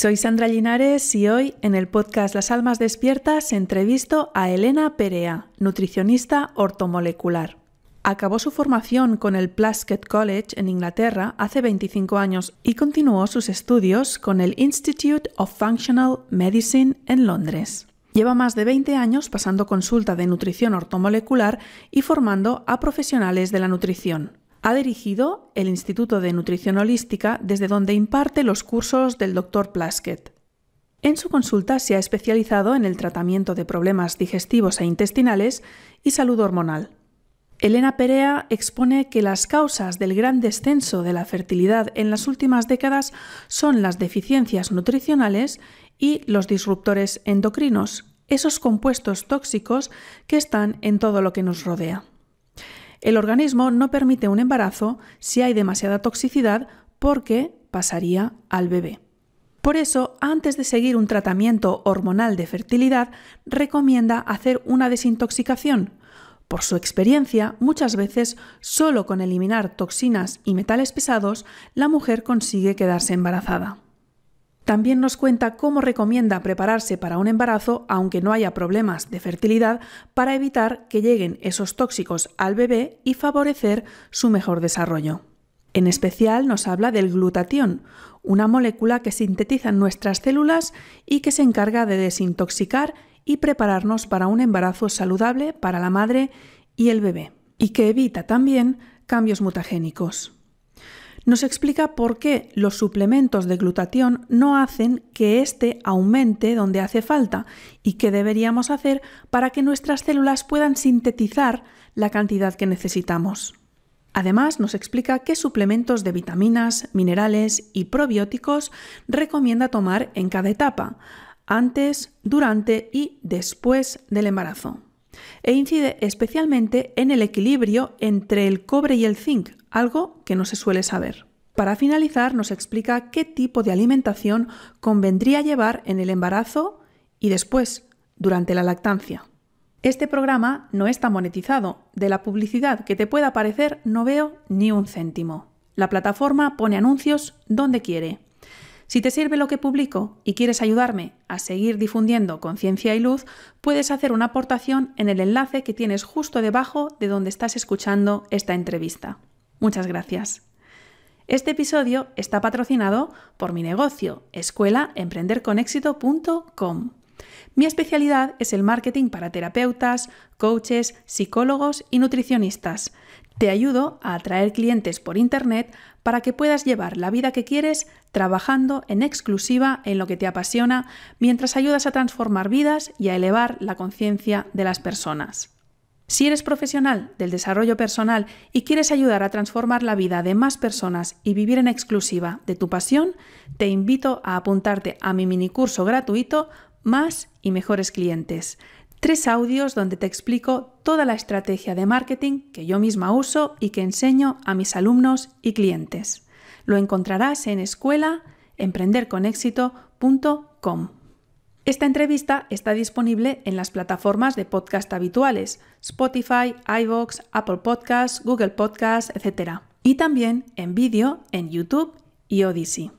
Soy Sandra Linares y hoy en el podcast Las Almas Despiertas entrevisto a Elena Perea, nutricionista ortomolecular. Acabó su formación con el Plaskett College en Inglaterra hace 25 años y continuó sus estudios con el Institute of Functional Medicine en Londres. Lleva más de 20 años pasando consulta de nutrición ortomolecular y formando a profesionales de la nutrición. Ha dirigido el Instituto de Nutrición Holística desde donde imparte los cursos del Dr. Plaskett. En su consulta se ha especializado en el tratamiento de problemas digestivos e intestinales y salud hormonal. Elena Perea expone que las causas del gran descenso de la fertilidad en las últimas décadas son las deficiencias nutricionales y los disruptores endocrinos, esos compuestos tóxicos que están en todo lo que nos rodea. El organismo no permite un embarazo si hay demasiada toxicidad porque pasaría al bebé. Por eso, antes de seguir un tratamiento hormonal de fertilidad, recomienda hacer una desintoxicación. Por su experiencia, muchas veces, solo con eliminar toxinas y metales pesados, la mujer consigue quedarse embarazada. También nos cuenta cómo recomienda prepararse para un embarazo, aunque no haya problemas de fertilidad, para evitar que lleguen esos tóxicos al bebé y favorecer su mejor desarrollo. En especial nos habla del glutatión, una molécula que sintetiza nuestras células y que se encarga de desintoxicar y prepararnos para un embarazo saludable para la madre y el bebé, y que evita también cambios mutagénicos nos explica por qué los suplementos de glutatión no hacen que éste aumente donde hace falta y qué deberíamos hacer para que nuestras células puedan sintetizar la cantidad que necesitamos. Además, nos explica qué suplementos de vitaminas, minerales y probióticos recomienda tomar en cada etapa, antes, durante y después del embarazo. E incide especialmente en el equilibrio entre el cobre y el zinc, algo que no se suele saber. Para finalizar, nos explica qué tipo de alimentación convendría llevar en el embarazo y después, durante la lactancia. Este programa no está monetizado. De la publicidad que te pueda parecer no veo ni un céntimo. La plataforma pone anuncios donde quiere. Si te sirve lo que publico y quieres ayudarme a seguir difundiendo conciencia y luz, puedes hacer una aportación en el enlace que tienes justo debajo de donde estás escuchando esta entrevista. Muchas gracias. Este episodio está patrocinado por mi negocio, escuelaemprenderconexito.com. Mi especialidad es el marketing para terapeutas, coaches, psicólogos y nutricionistas. Te ayudo a atraer clientes por Internet para que puedas llevar la vida que quieres trabajando en exclusiva en lo que te apasiona mientras ayudas a transformar vidas y a elevar la conciencia de las personas. Si eres profesional del desarrollo personal y quieres ayudar a transformar la vida de más personas y vivir en exclusiva de tu pasión, te invito a apuntarte a mi minicurso gratuito Más y mejores clientes. Tres audios donde te explico toda la estrategia de marketing que yo misma uso y que enseño a mis alumnos y clientes. Lo encontrarás en escuelaemprenderconexito.com. Esta entrevista está disponible en las plataformas de podcast habituales, Spotify, iVoox, Apple Podcasts, Google Podcasts, etc. Y también en vídeo en YouTube y Odyssey.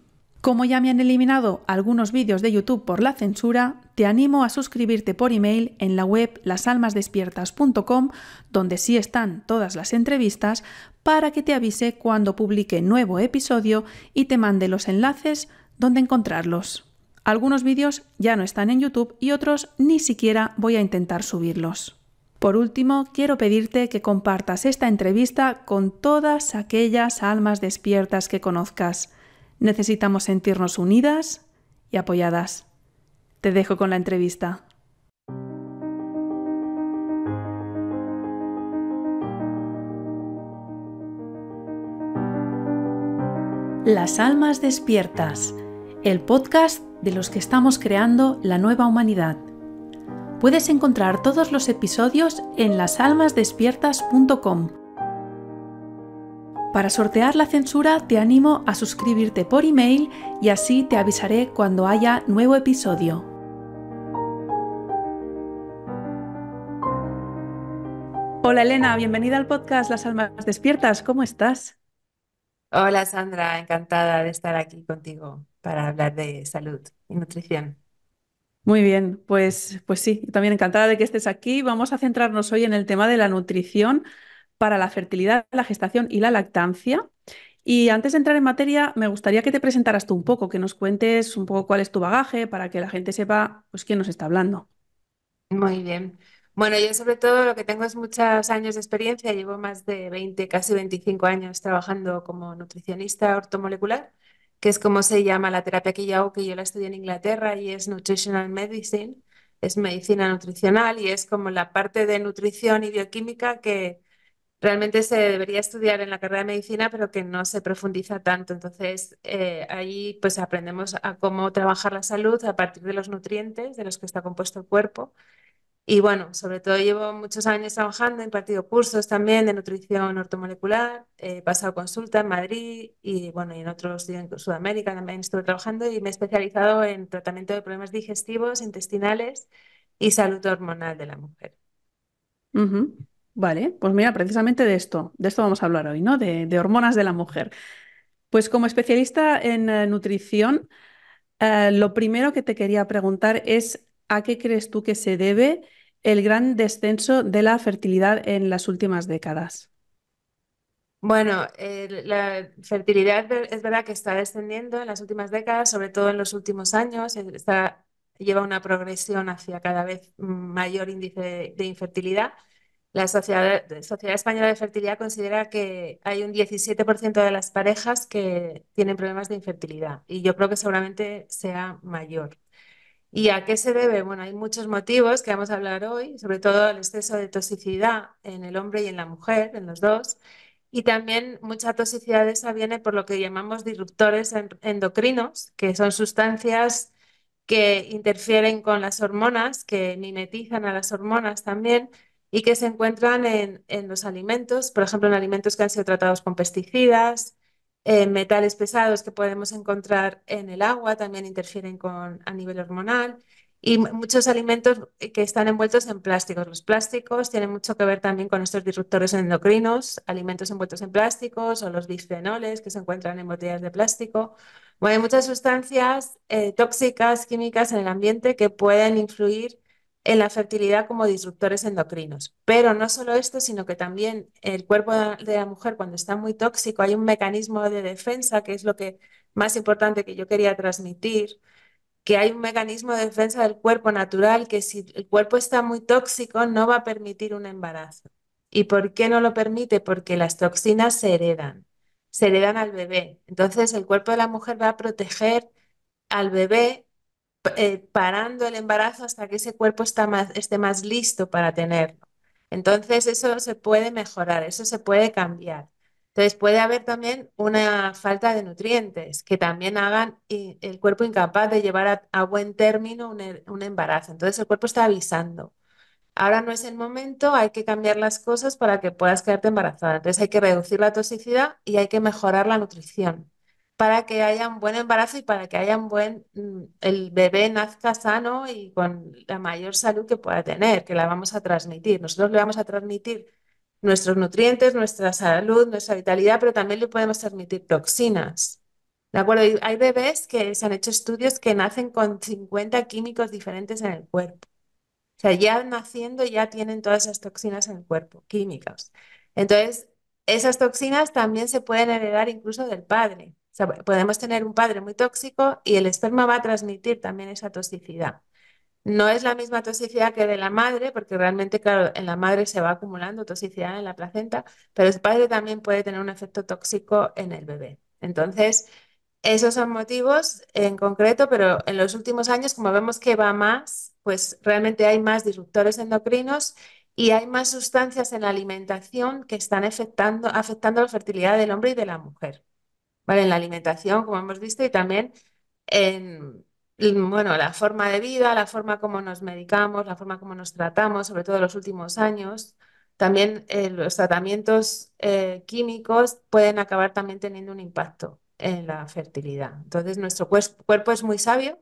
Como ya me han eliminado algunos vídeos de YouTube por la censura, te animo a suscribirte por email en la web lasalmasdespiertas.com, donde sí están todas las entrevistas, para que te avise cuando publique nuevo episodio y te mande los enlaces donde encontrarlos. Algunos vídeos ya no están en YouTube y otros ni siquiera voy a intentar subirlos. Por último, quiero pedirte que compartas esta entrevista con todas aquellas almas despiertas que conozcas. Necesitamos sentirnos unidas y apoyadas. Te dejo con la entrevista. Las almas despiertas el podcast de los que estamos creando la nueva humanidad. Puedes encontrar todos los episodios en lasalmasdespiertas.com. Para sortear la censura te animo a suscribirte por email y así te avisaré cuando haya nuevo episodio. Hola Elena, bienvenida al podcast Las Almas Despiertas, ¿cómo estás? Hola Sandra, encantada de estar aquí contigo para hablar de salud y nutrición. Muy bien, pues, pues sí, también encantada de que estés aquí. Vamos a centrarnos hoy en el tema de la nutrición para la fertilidad, la gestación y la lactancia. Y antes de entrar en materia, me gustaría que te presentaras tú un poco, que nos cuentes un poco cuál es tu bagaje para que la gente sepa pues, quién nos está hablando. Muy bien. Bueno, yo sobre todo lo que tengo es muchos años de experiencia. Llevo más de 20, casi 25 años trabajando como nutricionista ortomolecular que es como se llama la terapia que yo hago, que yo la estudié en Inglaterra y es Nutritional Medicine, es medicina nutricional y es como la parte de nutrición y bioquímica que realmente se debería estudiar en la carrera de medicina, pero que no se profundiza tanto. Entonces, eh, ahí pues aprendemos a cómo trabajar la salud a partir de los nutrientes de los que está compuesto el cuerpo y bueno, sobre todo llevo muchos años trabajando, he impartido cursos también de nutrición ortomolecular, he pasado consulta en Madrid y bueno, y en otros en Sudamérica también estuve trabajando y me he especializado en tratamiento de problemas digestivos, intestinales y salud hormonal de la mujer. Vale, pues mira, precisamente de esto, de esto vamos a hablar hoy, ¿no? De, hormonas de la mujer. Pues como especialista en eh, nutrición, eh, lo primero que te quería preguntar es ¿a qué crees tú que se debe el gran descenso de la fertilidad en las últimas décadas? Bueno, eh, la fertilidad es verdad que está descendiendo en las últimas décadas, sobre todo en los últimos años. Está, lleva una progresión hacia cada vez mayor índice de, infertilidad. La Sociedad, Sociedad, Española de Fertilidad considera que hay un 17% de las parejas que tienen problemas de infertilidad y yo creo que seguramente sea mayor. ¿Y a qué se debe? Bueno, hay muchos motivos que vamos a hablar hoy, sobre todo el exceso de toxicidad en el hombre y en la mujer, en los dos. Y también mucha toxicidad de esa viene por lo que llamamos disruptores endocrinos, que son sustancias que interfieren con las hormonas, que mimetizan a las hormonas también y que se encuentran en, en los alimentos, por ejemplo, en alimentos que han sido tratados con pesticidas, eh, metales pesados que podemos encontrar en el agua también interfieren con, a nivel hormonal y muchos alimentos que están envueltos en plásticos. Los plásticos tienen mucho que ver también con estos disruptores endocrinos, alimentos envueltos en plásticos o los bisfenoles que se encuentran en botellas de plástico. Bueno, hay muchas sustancias eh, tóxicas, químicas en el ambiente que pueden influir en la fertilidad como disruptores endocrinos. Pero no solo esto, sino que también el cuerpo de la mujer cuando está muy tóxico hay un mecanismo de defensa, que es lo que más importante que yo quería transmitir, que hay un mecanismo de defensa del cuerpo natural que si el cuerpo está muy tóxico no va a permitir un embarazo. ¿Y por qué no lo permite? Porque las toxinas se heredan, se heredan al bebé. Entonces el cuerpo de la mujer va a proteger al bebé eh, parando el embarazo hasta que ese cuerpo está más, esté más listo para tenerlo. Entonces, eso se puede mejorar, eso se puede cambiar. Entonces, puede haber también una falta de nutrientes que también hagan eh, el cuerpo incapaz de llevar a, buen término un, eh, un, embarazo. Entonces, el cuerpo está avisando. Ahora no es el momento, hay que cambiar las cosas para que puedas quedarte embarazada. Entonces, hay que reducir la toxicidad y hay que mejorar la nutrición para que haya un buen embarazo y para que haya un buen, mm, el bebé nazca sano y con la mayor salud que pueda tener, que la vamos a transmitir. Nosotros le vamos a transmitir nuestros nutrientes, nuestra salud, nuestra vitalidad, pero también le podemos transmitir toxinas. ¿De acuerdo? hay bebés que se han hecho estudios que nacen con 50 químicos diferentes en el cuerpo. O sea, ya naciendo ya tienen todas esas toxinas en el cuerpo, químicas. Entonces, esas toxinas también se pueden heredar incluso del padre podemos tener un padre muy tóxico y el esperma va a transmitir también esa toxicidad. No es la misma toxicidad que de la madre, porque realmente, claro, en la madre se va acumulando toxicidad en la placenta, pero el padre también puede tener un efecto tóxico en el bebé. Entonces, esos son motivos en concreto, pero en los últimos años, como vemos que va más, pues realmente hay más disruptores endocrinos y hay más sustancias en la alimentación que están afectando, afectando la fertilidad del hombre y de la mujer. En la alimentación, como hemos visto, y también en bueno, la forma de vida, la forma como nos medicamos, la forma como nos tratamos, sobre todo en los últimos años. También eh, los tratamientos eh, químicos pueden acabar también teniendo un impacto en la fertilidad. Entonces, nuestro cuerpo es muy sabio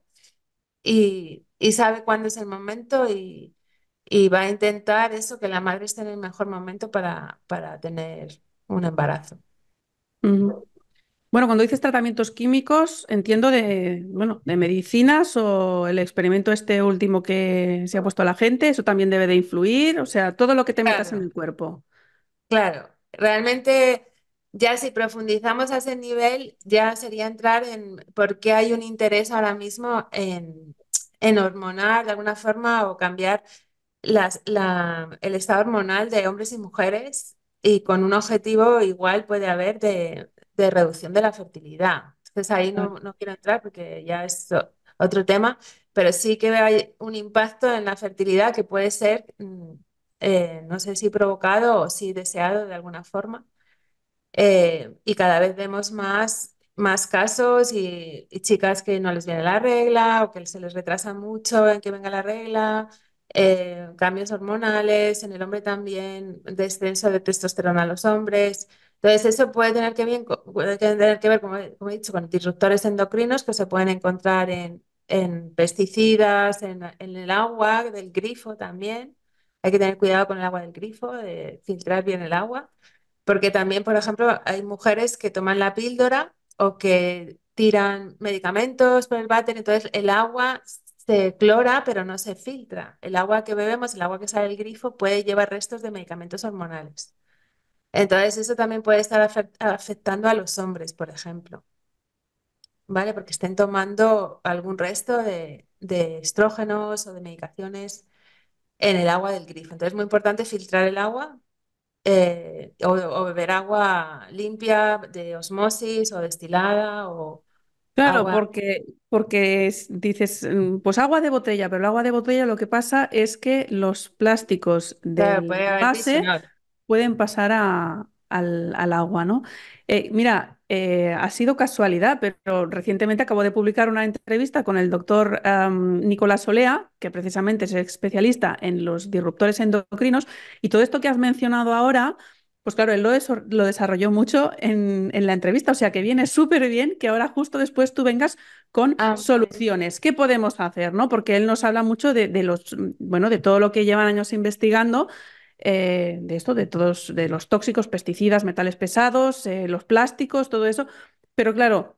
y, sabe cuándo es el momento y, va a intentar eso, que la madre esté en el mejor momento para, para tener un embarazo. Bueno, cuando dices tratamientos químicos, entiendo de, bueno, de medicinas o el experimento este último que se ha puesto a la gente, eso también debe de influir, o sea, todo lo que te metas en el cuerpo. Claro, realmente ya si profundizamos a ese nivel, ya sería entrar en por qué hay un interés ahora mismo en, en hormonar de alguna forma o cambiar las, el estado hormonal de hombres y mujeres y con un objetivo igual puede haber de de reducción de la fertilidad. Entonces ahí no, no quiero entrar porque ya es otro tema, pero sí que hay un impacto en la fertilidad que puede ser, mm, eh, no sé si provocado o si deseado de alguna forma. Eh, y cada vez vemos más, más casos y, chicas que no les viene la regla o que se les retrasa mucho en que venga la regla, eh, cambios hormonales, en el hombre también, descenso de testosterona a los hombres. Entonces, eso puede tener que, bien, ver, como, he dicho, con disruptores endocrinos que se pueden encontrar en, pesticidas, en, en, el agua, del grifo también. Hay que tener cuidado con el agua del grifo, de filtrar bien el agua, porque también, por ejemplo, hay mujeres que toman la píldora o que tiran medicamentos por el váter, entonces el agua se clora pero no se filtra. El agua que bebemos, el agua que sale del grifo puede llevar restos de medicamentos hormonales. Entonces, eso también puede estar afectando a los hombres, por ejemplo. ¿Vale? Porque estén tomando algún resto de, estrógenos o de medicaciones en el agua del grifo. Entonces, es muy importante filtrar el agua eh, o, beber agua limpia de osmosis o destilada o... Claro, porque, porque dices, mm, pues agua de botella, pero el agua de botella lo que pasa es que los plásticos del base pueden pasar al, agua, ¿no? Eh, mira, eh, ha sido casualidad, pero recientemente acabo de publicar una entrevista con el doctor Nicolás Solea, que precisamente es especialista en los disruptores endocrinos, y todo esto que has mencionado ahora, pues claro, él lo, desarrolló mucho en, la entrevista, o sea que viene súper bien que ahora justo después tú vengas con ah, soluciones. ¿Qué podemos hacer, no? Porque él nos habla mucho de, de los, mm, bueno, de todo lo que llevan años investigando, eh, de esto, de todos, de los tóxicos, pesticidas, metales pesados, eh, los plásticos, todo eso. Pero claro,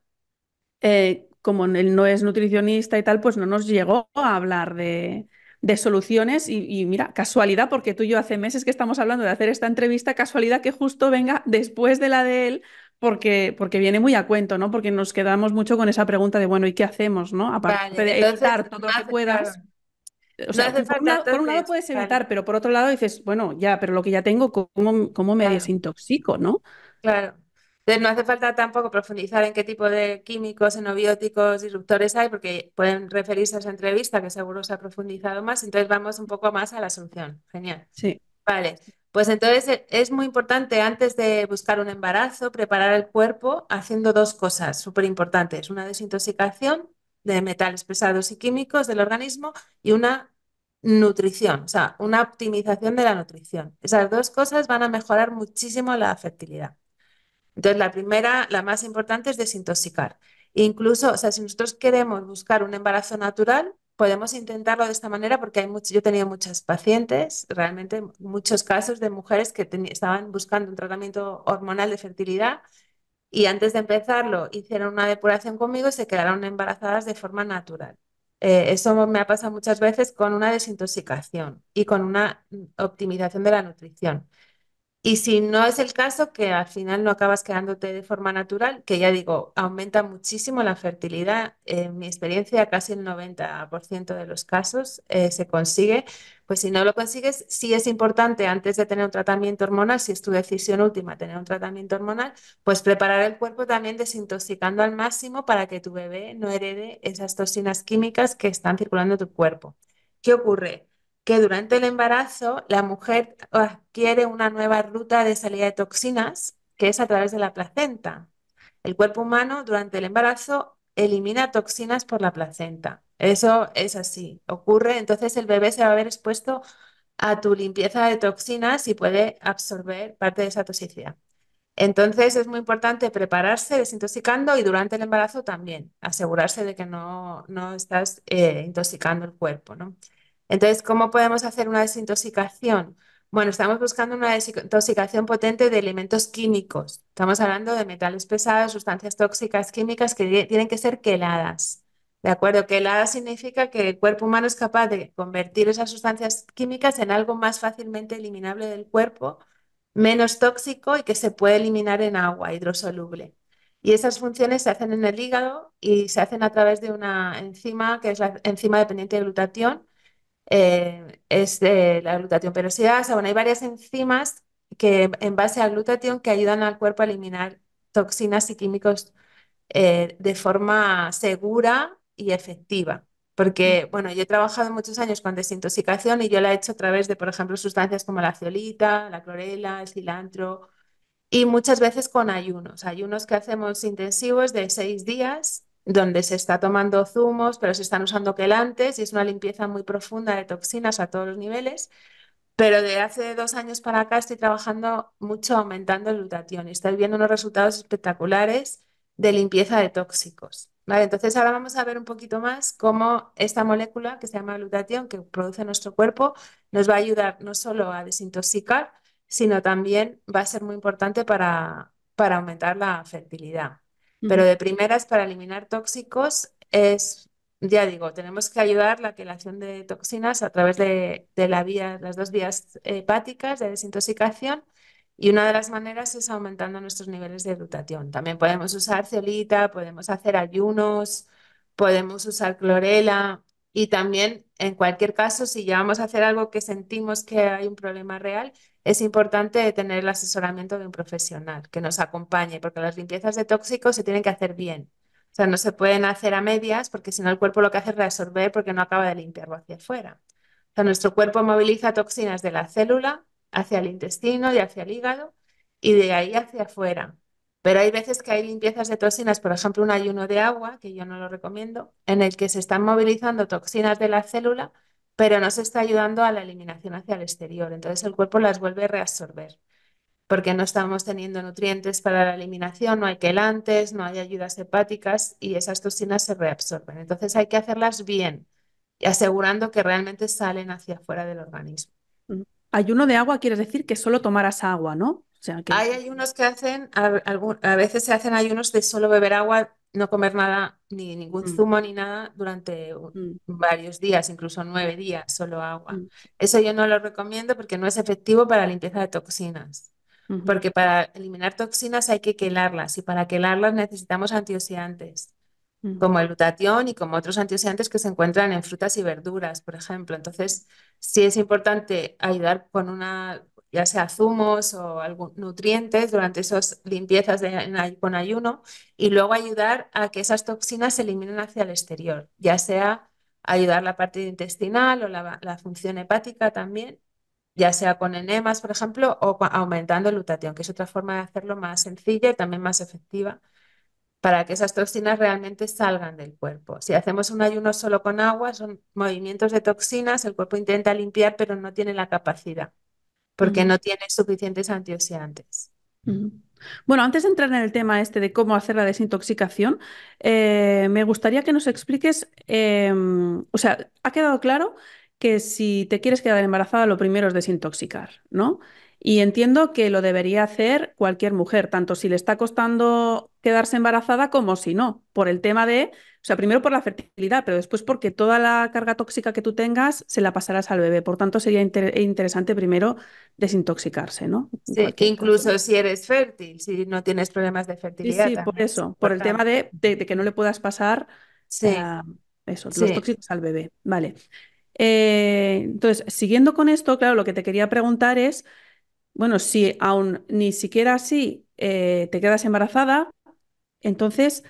eh, como él no es nutricionista y tal, pues no nos llegó a hablar de, soluciones y, mira, casualidad, porque tú y yo hace meses que estamos hablando de hacer esta entrevista, casualidad que justo venga después de la de él, porque, porque viene muy a cuento, ¿no? Porque nos quedamos mucho con esa pregunta de, bueno, ¿y qué hacemos, no? Aparte de evitar todo lo que puedas no por, por, un lado puedes evitar, pero por otro lado dices, bueno, ya, pero lo que ya tengo, ¿cómo, me desintoxico, no? Claro. Entonces no hace falta tampoco profundizar en qué tipo de químicos, enobióticos, disruptores hay, porque pueden referirse a esa entrevista que seguro se ha profundizado más. Entonces vamos un poco más a la solución. Genial. Sí. Vale. Pues entonces e, es muy importante antes de buscar un embarazo preparar el cuerpo haciendo dos cosas súper importantes, una desintoxicación de metales pesados y químicos del organismo y una nutrición, o sea, una optimización de la nutrición. Esas dos cosas van a mejorar muchísimo la fertilidad. Entonces, la primera, la más importante es desintoxicar. Incluso, o sea, si nosotros queremos buscar un embarazo natural, podemos intentarlo de esta manera porque hay mucho, yo he tenido muchas pacientes, realmente muchos casos de mujeres que estaban buscando un tratamiento hormonal de fertilidad y antes de empezarlo hicieron una depuración conmigo y se quedaron embarazadas de forma natural. Eh, eso me ha pasado muchas veces con una desintoxicación y con una optimización de la nutrición. Y si no es el caso, que al final no acabas quedándote de forma natural, que ya digo, aumenta muchísimo la fertilidad. En mi experiencia, casi el 90% de los casos eh, se consigue. Pues si no lo consigues, sí es importante, antes de tener un tratamiento hormonal, si es tu decisión última tener un tratamiento hormonal, pues preparar el cuerpo también desintoxicando al máximo para que tu bebé no herede esas toxinas químicas que están circulando en tu cuerpo. ¿Qué ocurre? que durante el embarazo la mujer adquiere ah, una nueva ruta de salida de toxinas, que es a través de la placenta. El cuerpo humano durante el embarazo elimina toxinas por la placenta. Eso es así, ocurre. Entonces el bebé se va a ver expuesto a tu limpieza de toxinas y puede absorber parte de esa toxicidad. Entonces es muy importante prepararse desintoxicando y durante el embarazo también, asegurarse de que no, estás eh, intoxicando el cuerpo. ¿no? Entonces, ¿cómo podemos hacer una desintoxicación? Bueno, estamos buscando una desintoxicación potente de elementos químicos. Estamos hablando de metales pesados, sustancias tóxicas, químicas que tienen que ser queladas. ¿De acuerdo? Quelada significa que el cuerpo humano es capaz de convertir esas sustancias químicas en algo más fácilmente eliminable del cuerpo, menos tóxico y que se puede eliminar en agua hidrosoluble. Y esas funciones se hacen en el hígado y se hacen a través de una enzima que es la enzima dependiente de glutatión eh, es la glutatión peroxidasa. Ah, bueno, hay varias enzimas que en base a glutatión que ayudan al cuerpo a eliminar toxinas y químicos eh, de forma segura y efectiva. Mm. Porque, bueno, yo he trabajado muchos años con desintoxicación y yo la he hecho a través de, por ejemplo, sustancias como la ciolita, la clorela, el cilantro y muchas veces con ayunos. Ayunos que hacemos intensivos de seis días donde se está tomando zumos, pero se están usando quelantes y es una limpieza muy profunda de toxinas a todos los niveles. Pero de hace dos años para acá estoy trabajando mucho aumentando el glutatión y estoy viendo unos resultados espectaculares de limpieza de tóxicos. entonces ahora vamos a ver un poquito más cómo esta molécula que se llama glutatión que produce nuestro cuerpo nos va a ayudar no solo a desintoxicar, sino también va a ser muy importante para, para aumentar la fertilidad. Pero de primeras, para eliminar tóxicos, es, ya digo, tenemos que ayudar la quelación de toxinas a través de, la vía, las dos vías hepáticas de desintoxicación. Y una de las maneras es aumentando nuestros niveles de glutatión. También podemos usar celita, podemos hacer ayunos, podemos usar clorela. Y también, en cualquier caso, si ya vamos a hacer algo que sentimos que hay un problema real, es importante tener el asesoramiento de un profesional que nos acompañe, porque las limpiezas de tóxicos se tienen que hacer bien. O sea, no se pueden hacer a medias porque si no el cuerpo lo que hace es reabsorber porque no acaba de limpiarlo hacia afuera. O sea, nuestro cuerpo moviliza toxinas de la célula hacia el intestino y hacia el hígado y de ahí hacia afuera. Pero hay veces que hay limpiezas de toxinas, por ejemplo, un ayuno de agua, que yo no lo recomiendo, en el que se están movilizando toxinas de la célula pero no se está ayudando a la eliminación hacia el exterior. Entonces el cuerpo las vuelve a reabsorber porque no estamos teniendo nutrientes para la eliminación, no hay quelantes, no hay ayudas hepáticas y esas toxinas se reabsorben. Entonces hay que hacerlas bien y asegurando que realmente salen hacia afuera del organismo. Ayuno de agua quiere decir que solo tomarás agua, ¿no? Hay ayunos que hacen, a, veces se hacen ayunos de solo beber agua no comer nada, ni ningún mm. zumo ni nada durante mm. varios días, incluso nueve días, solo agua. Mm. Eso yo no lo recomiendo porque no es efectivo para limpieza de toxinas. Porque para eliminar toxinas hay que quelarlas y para quelarlas necesitamos antioxidantes, como el glutatión y como otros antioxidantes que se encuentran en frutas y verduras, por ejemplo. Entonces, sí es importante ayudar con una ya sea zumos o nutrientes durante esas limpiezas con ayuno y luego ayudar a que esas toxinas se eliminen hacia el exterior, ya sea ayudar la parte intestinal o la, función hepática también, ya sea con enemas, por ejemplo, o aumentando el lutatión, que es otra forma de hacerlo más sencilla y también más efectiva para que esas toxinas realmente salgan del cuerpo. Si hacemos un ayuno solo con agua, son movimientos de toxinas, el cuerpo intenta limpiar, pero no tiene la capacidad porque no tiene suficientes antioxidantes. Bueno, antes de entrar en el tema este de cómo hacer la desintoxicación, eh, me gustaría que nos expliques, em, o sea, ha quedado claro que si te quieres quedar embarazada, lo primero es desintoxicar, ¿no? Y entiendo que lo debería hacer cualquier mujer, tanto si le está costando quedarse embarazada como si no, por el tema de, o sea, primero por la fertilidad, pero después porque toda la carga tóxica que tú tengas se la pasarás al bebé. Por tanto, sería interesante primero desintoxicarse, ¿no? Sí, incluso si eres fértil, si no tienes problemas de fertilidad. Sí, por eso, por el tema de, que no le puedas pasar sí. Eh, eso, los tóxicos al bebé. Vale. Eh, entonces, siguiendo con esto, claro, lo que te quería preguntar es bueno, si aún ni siquiera así eh, te quedas embarazada, entonces,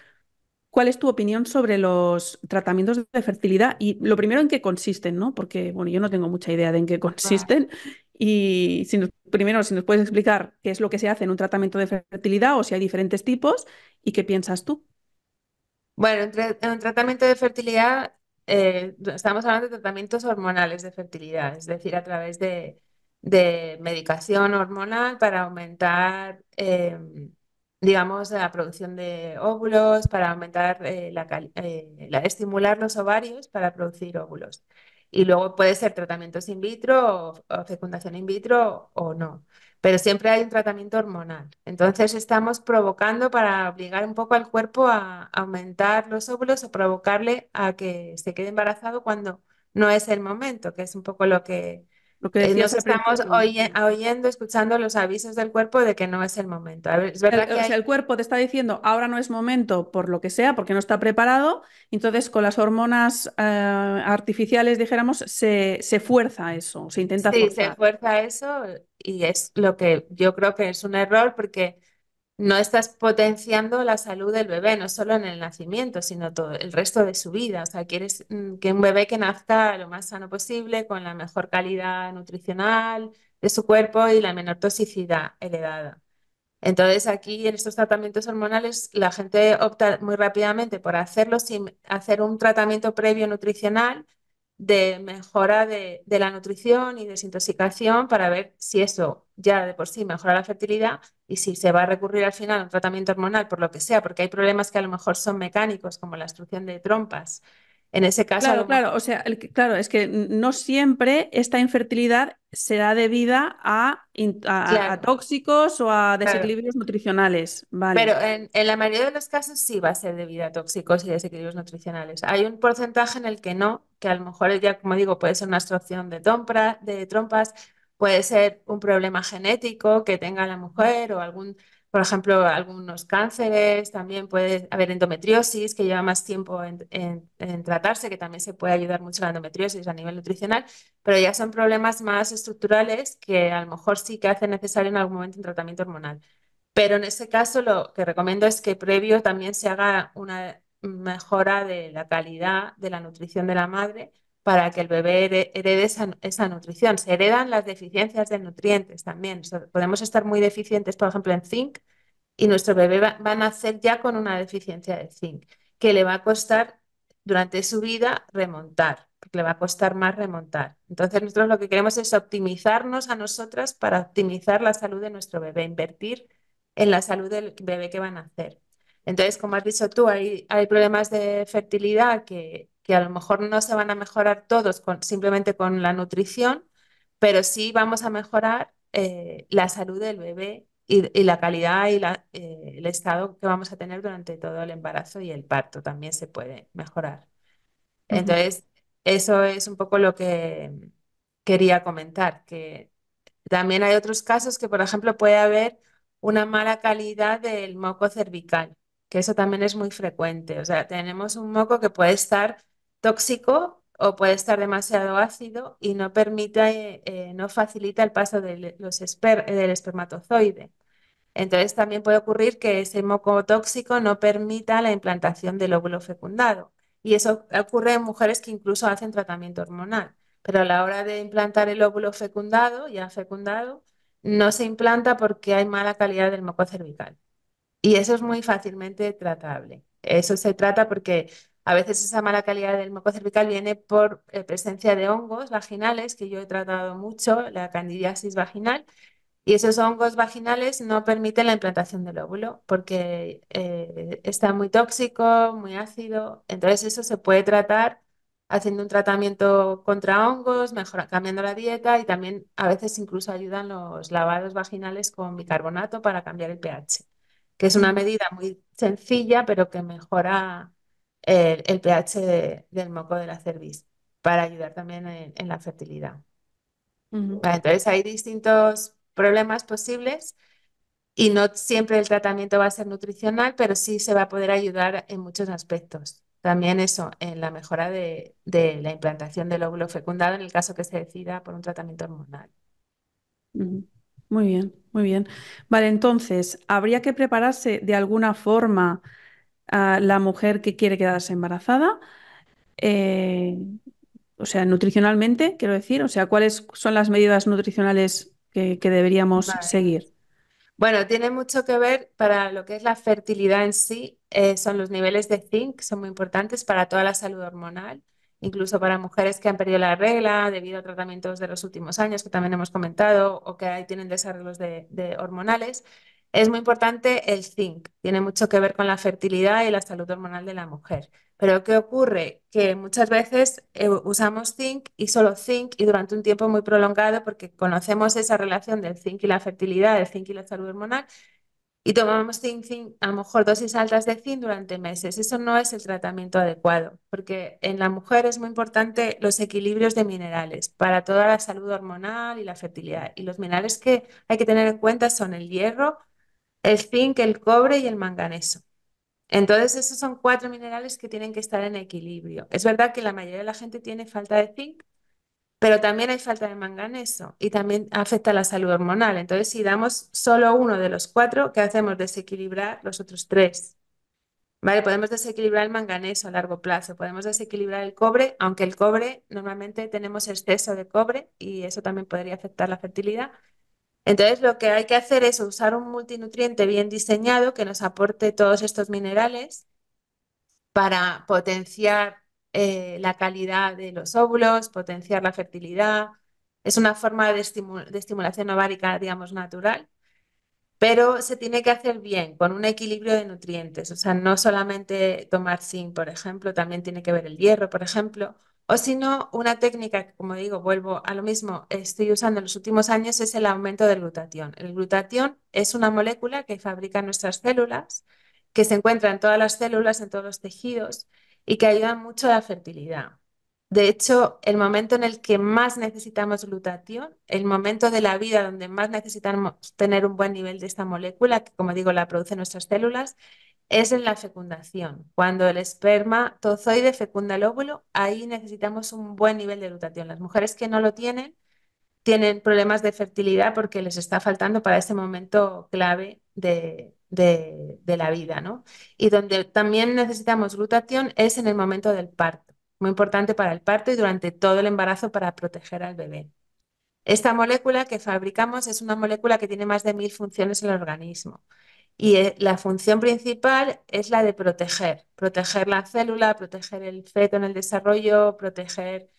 ¿cuál es tu opinión sobre los tratamientos de fertilidad? Y lo primero, ¿en qué consisten? ¿no? Porque, bueno, yo no tengo mucha idea de en qué consisten. Y si primero, si nos puedes explicar qué es lo que se hace en un tratamiento de fertilidad o si hay diferentes tipos y qué piensas tú. Bueno, en, un tratamiento de fertilidad eh, estamos hablando de tratamientos hormonales de fertilidad, es decir, a través de, de medicación hormonal para aumentar, em, digamos, la producción de óvulos, para aumentar eh, eh, la, estimular los ovarios para producir óvulos. Y luego puede ser tratamientos in vitro o fecundación in vitro o no. Pero siempre hay un tratamiento hormonal. Entonces estamos provocando para obligar un poco al cuerpo a aumentar los óvulos o provocarle a que se quede embarazado cuando no es el momento, que es un poco lo que, lo nos estamos oyendo, escuchando los avisos del cuerpo de que no es el momento. A es verdad el, que el cuerpo te está diciendo ahora no es momento por lo que sea, porque no está preparado. Entonces, con las hormonas eh, artificiales, dijéramos, se, se, fuerza eso, se intenta sí, se fuerza eso y es lo que yo creo que es un error porque no estás potenciando la salud del bebé, no solo en el nacimiento, sino todo el resto de su vida. O sea, quieres mm, que un bebé que nazca lo más sano posible, con la mejor calidad nutricional de su cuerpo y la menor toxicidad heredada. Entonces, aquí en estos tratamientos hormonales, la gente opta muy rápidamente por hacerlo sin hacer un tratamiento previo nutricional de mejora de, la nutrición y desintoxicación para ver si eso ya de por sí mejora la fertilidad y si se va a recurrir al final a un tratamiento hormonal por lo que sea, porque hay problemas que a lo mejor son mecánicos, como la obstrucción de trompas en ese caso. Claro, claro, o sea, claro, es que no siempre esta infertilidad será debida a, tóxicos o a desequilibrios nutricionales. Vale. Pero en, la mayoría de los casos sí va a ser debida a tóxicos y desequilibrios nutricionales. Hay un porcentaje en el que no, que a lo mejor ya, como digo, puede ser una extracción de trompas, puede ser un problema genético que tenga la mujer o algún por ejemplo, algunos cánceres, también puede haber endometriosis, que lleva más tiempo en, tratarse, que también se puede ayudar mucho la endometriosis a nivel nutricional, pero ya son problemas más estructurales que a lo mejor sí que hace necesario en algún momento un tratamiento hormonal. Pero en ese caso lo que recomiendo es que previo también se haga una mejora de la calidad de la nutrición de la madre para que el bebé herede esa, nutrición. Se heredan las deficiencias de nutrientes también. podemos estar muy deficientes, por ejemplo, en zinc, y nuestro bebé va, a nacer ya con una deficiencia de zinc, que le va a costar durante su vida remontar, porque le va a costar más remontar. Entonces, nosotros lo que queremos es optimizarnos a nosotras para optimizar la salud de nuestro bebé, invertir en la salud del bebé que va a nacer. Entonces, como has dicho tú, hay problemas de fertilidad que que a lo mejor no se van a mejorar todos simplemente con la nutrición, pero sí vamos a mejorar eh, la salud del bebé y, la calidad y eh, el estado que vamos a tener durante todo el embarazo y el parto también se puede mejorar. Entonces, eso es un poco lo que quería comentar, que también hay otros casos que, por ejemplo, puede haber una mala calidad del moco cervical, que eso también es muy frecuente. O sea, tenemos un moco que puede estar tóxico o puede estar demasiado ácido y no permite, eh, no facilita el paso del espermatozoide. Entonces también puede ocurrir que ese moco tóxico no permita la implantación del óvulo fecundado. Y eso ocurre en mujeres que incluso hacen tratamiento hormonal. Pero a la hora de implantar el óvulo fecundado, ya fecundado, no se implanta porque hay mala calidad del moco cervical. Y eso es muy fácilmente tratable. Eso se trata porque a veces esa mala calidad del moco cervical viene por eh, presencia de hongos vaginales, que yo he tratado mucho, la candidiasis vaginal, y esos hongos vaginales no permiten la implantación del óvulo porque eh, está muy tóxico, muy ácido. Entonces eso se puede tratar haciendo un tratamiento contra hongos, cambiando la dieta y también a veces incluso ayudan los lavados vaginales con bicarbonato para cambiar el pH, que es una medida muy sencilla pero que mejora el, pH del moco de la cerviz para ayudar también en, la fertilidad. entonces hay distintos problemas posibles y no siempre el tratamiento va a ser nutricional, pero sí se va a poder ayudar en muchos aspectos. También eso, en la mejora de, la implantación del óvulo fecundado en el caso que se decida por un tratamiento hormonal. Muy bien, muy bien. Vale, entonces, ¿habría que prepararse de alguna forma a la mujer que quiere quedarse embarazada. Eh, o sea, nutricionalmente, quiero decir, o sea, ¿cuáles son las medidas nutricionales que, deberíamos seguir? Bueno, tiene mucho que ver para lo que es la fertilidad en sí, eh, son los niveles de zinc, son muy importantes para toda la salud hormonal, incluso para mujeres que han perdido la regla debido a tratamientos de los últimos años que también hemos comentado o que ahí tienen desarrollos de hormonales. Es muy importante el zinc, tiene mucho que ver con la fertilidad y la salud hormonal de la mujer. Pero ¿qué ocurre? Que muchas veces eh, usamos zinc y solo zinc y durante un tiempo muy prolongado porque conocemos esa relación del zinc y la fertilidad, del zinc y la salud hormonal, y tomamos zinc, zinc, a lo mejor dosis altas de zinc durante meses. Eso no es el tratamiento adecuado, porque en la mujer es muy importante los equilibrios de minerales para toda la salud hormonal y la fertilidad. Y los minerales que hay que tener en cuenta son el hierro, el zinc, el cobre y el manganeso. Entonces, esos son cuatro minerales que tienen que estar en equilibrio. Es verdad que la mayoría de la gente tiene falta de zinc, pero también hay falta de manganeso y también afecta la salud hormonal. Entonces, si damos solo uno de los cuatro, ¿qué hacemos? Desequilibrar los otros tres. Vale, podemos desequilibrar el manganeso a largo plazo, podemos desequilibrar el cobre, aunque el cobre normalmente tenemos exceso de cobre y eso también podría afectar la fertilidad, entonces, lo que hay que hacer es usar un multinutriente bien diseñado que nos aporte todos estos minerales para potenciar eh, la calidad de los óvulos, potenciar la fertilidad. Es una forma de estimulación ovárica, digamos, natural pero se tiene que hacer bien, con un equilibrio de nutrientes. O sea, no solamente tomar zinc, por ejemplo, también tiene que ver el hierro, por ejemplo, o si no, una técnica que, como digo, vuelvo a lo mismo, estoy usando en los últimos años es el aumento del glutatión. El glutatión es una molécula que fabrica nuestras células, que se encuentra en todas las células, en todos los tejidos y que ayuda mucho a la fertilidad. De hecho, el momento en el que más necesitamos glutatión, el momento de la vida donde más necesitamos tener un buen nivel de esta molécula, que como digo, la producen nuestras células, es en la fecundación. Cuando el esperma tozoide fecunda el óvulo, ahí necesitamos un buen nivel de glutatión. Las mujeres que no lo tienen tienen problemas de fertilidad porque les está faltando para ese momento clave de, la vida, ¿no? Y donde también necesitamos glutatión es en el momento del parto muy importante para el parto y durante todo el embarazo para proteger al bebé. Esta molécula que fabricamos es una molécula que tiene más de mil funciones en el organismo. Y eh, la función principal es la de proteger, proteger la célula, proteger el feto en el desarrollo, proteger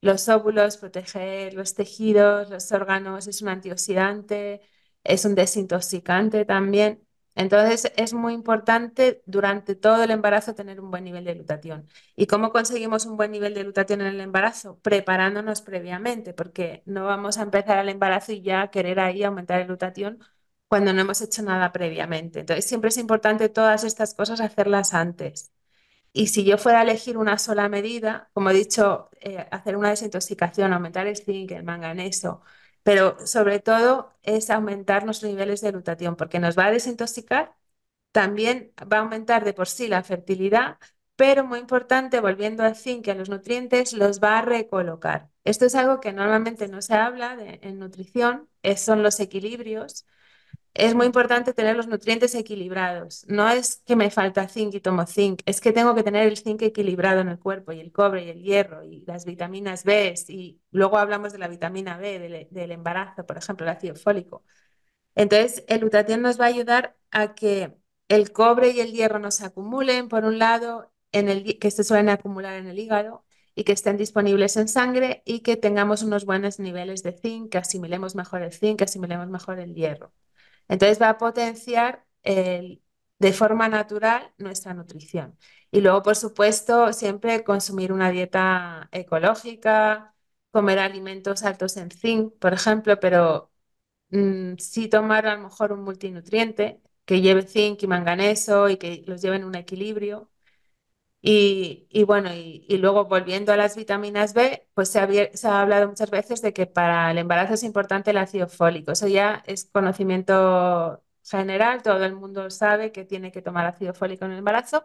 los óvulos, proteger los tejidos, los órganos, es un antioxidante, es un desintoxicante también. Entonces, es muy importante durante todo el embarazo tener un buen nivel de glutatión. ¿Y cómo conseguimos un buen nivel de glutatión en el embarazo? Preparándonos previamente, porque no vamos a empezar el embarazo y ya querer ahí aumentar el glutatión cuando no hemos hecho nada previamente. Entonces, siempre es importante todas estas cosas hacerlas antes. Y si yo fuera a elegir una sola medida, como he dicho, eh, hacer una desintoxicación, aumentar el zinc, el manganeso, pero sobre todo es aumentar nuestros niveles de glutatión, porque nos va a desintoxicar, también va a aumentar de por sí la fertilidad, pero muy importante, volviendo al zinc que a los nutrientes, los va a recolocar. Esto es algo que normalmente no se habla en nutrición, son los equilibrios, es muy importante tener los nutrientes equilibrados. No es que me falta zinc y tomo zinc, es que tengo que tener el zinc equilibrado en el cuerpo y el cobre y el hierro y las vitaminas B. Y luego hablamos de la vitamina B, del, embarazo, por ejemplo, el ácido fólico. Entonces, el glutatión nos va a ayudar a que el cobre y el hierro no se acumulen, por un lado, en el, que se suelen acumular en el hígado y que estén disponibles en sangre y que tengamos unos buenos niveles de zinc, que asimilemos mejor el zinc, que asimilemos mejor el hierro. Entonces va a potenciar de forma natural nuestra nutrición. Y luego, por supuesto, siempre consumir una dieta ecológica, comer alimentos altos en zinc, por ejemplo, pero mm, sí tomar a lo mejor un multinutriente que lleve zinc y manganeso y que los lleve en un equilibrio. Y, bueno, y, luego volviendo a las vitaminas B, pues se ha, hablado muchas veces de que para el embarazo es importante el ácido fólico. Eso ya es conocimiento general, todo el mundo sabe que tiene que tomar ácido fólico en el embarazo,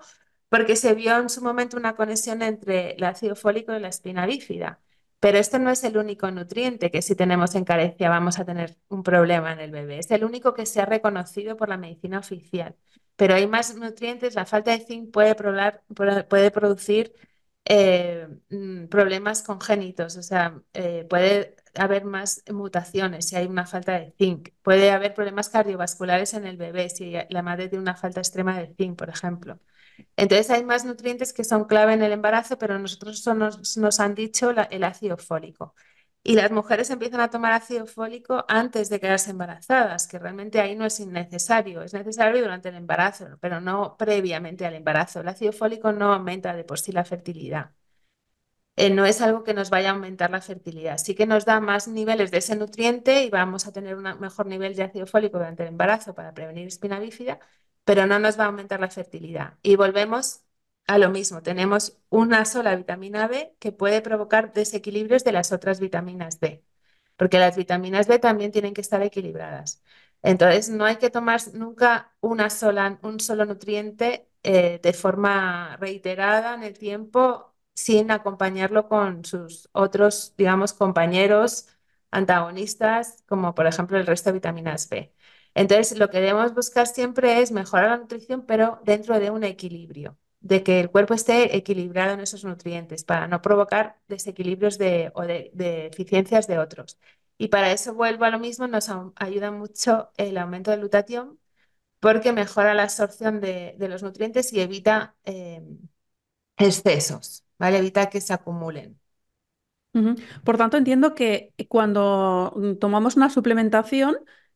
porque se vio en su momento una conexión entre el ácido fólico y la espina bífida. Pero este no es el único nutriente que si tenemos en carencia vamos a tener un problema en el bebé. Es el único que se ha reconocido por la medicina oficial pero hay más nutrientes, la falta de zinc puede, puede producir eh, mm, problemas congénitos, o sea, eh, puede haber más mutaciones si hay una falta de zinc, puede haber problemas cardiovasculares en el bebé si la madre tiene una falta extrema de zinc, por ejemplo. Entonces hay más nutrientes que son clave en el embarazo, pero nosotros nos, han dicho el ácido fólico y las mujeres empiezan a tomar ácido fólico antes de quedarse embarazadas, que realmente ahí no es innecesario, es necesario durante el embarazo, pero no previamente al embarazo. El ácido fólico no aumenta de por sí la fertilidad. Eh, no es algo que nos vaya a aumentar la fertilidad, sí que nos da más niveles de ese nutriente y vamos a tener un mejor nivel de ácido fólico durante el embarazo para prevenir espina bífida, pero no nos va a aumentar la fertilidad. Y volvemos a lo mismo, tenemos una sola vitamina B que puede provocar desequilibrios de las otras vitaminas B, porque las vitaminas B también tienen que estar equilibradas. Entonces, no hay que tomar nunca una sola, un solo nutriente eh, de forma reiterada en el tiempo sin acompañarlo con sus otros, digamos, compañeros antagonistas, como por ejemplo el resto de vitaminas B. Entonces, lo que debemos buscar siempre es mejorar la nutrición, pero dentro de un equilibrio de que el cuerpo esté equilibrado en esos nutrientes para no provocar desequilibrios de, o de, deficiencias de otros. Y para eso vuelvo a lo mismo, nos ayuda mucho el aumento del glutatión porque mejora la absorción de, los nutrientes y evita eh, excesos, ¿vale? Evita que se acumulen. Por tanto, entiendo que cuando mm, tomamos una suplementación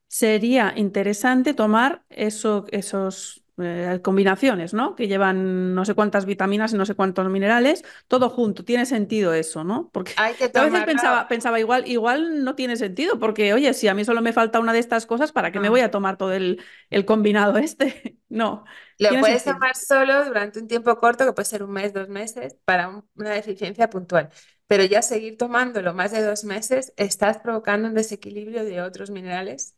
sería interesante tomar eso, esos eh, combinaciones, ¿no? Que llevan no sé cuántas vitaminas y no sé cuántos minerales, todo junto, tiene sentido eso, ¿no? Porque a veces pensaba, igual, igual no tiene sentido, porque oye, si a mí solo me falta una de estas cosas, ¿para qué me ah. voy a tomar todo el, combinado este? no. Lo puedes tomar solo durante un tiempo corto, que puede ser un mes, dos meses, para una deficiencia puntual pero ya seguir tomándolo más de dos meses, estás provocando un desequilibrio de otros minerales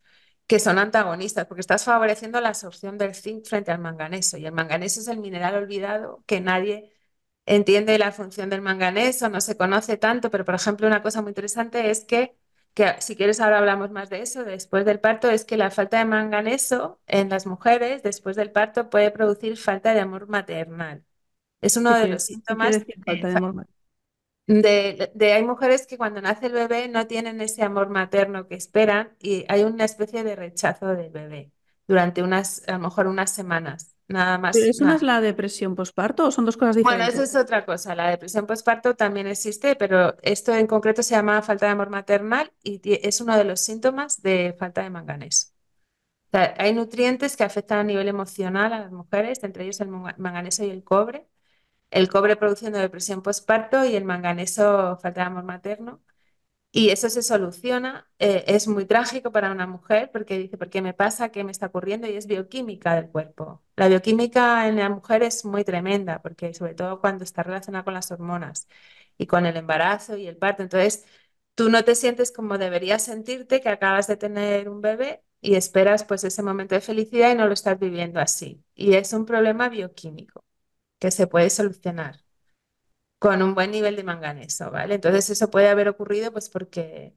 que son antagonistas, porque estás favoreciendo la absorción del zinc frente al manganeso. Y el manganeso es el mineral olvidado que nadie entiende la función del manganeso, no se conoce tanto, pero por ejemplo una cosa muy interesante es que, que si quieres ahora hablamos más de eso, después del parto, es que la falta de manganeso en las mujeres después del parto puede producir falta de amor maternal. Es uno de los síntomas... la falta de amor maternal? de, hay mujeres que cuando nace el bebé no tienen ese amor materno que esperan y hay una especie de rechazo del bebé durante unas, a lo mejor unas semanas. Nada más. ¿Pero eso no es la depresión posparto o son dos cosas diferentes? Bueno, eso es otra cosa. La depresión posparto también existe, pero esto en concreto se llama falta de amor maternal y es uno de los síntomas de falta de manganeso. hay nutrientes que afectan a nivel emocional a las mujeres, entre ellos el manganeso y el cobre, el cobre produciendo depresión postparto y el manganeso falta de amor materno. Y eso se soluciona, eh, es muy trágico para una mujer porque dice, ¿por qué me pasa? ¿Qué me está ocurriendo? Y es bioquímica del cuerpo. La bioquímica en la mujer es muy tremenda porque sobre todo cuando está relacionada con las hormonas y con el embarazo y el parto. Entonces, tú no te sientes como deberías sentirte que acabas de tener un bebé y esperas pues ese momento de felicidad y no lo estás viviendo así. Y es un problema bioquímico que se puede solucionar con un buen nivel de manganeso, ¿vale? Entonces eso puede haber ocurrido pues porque,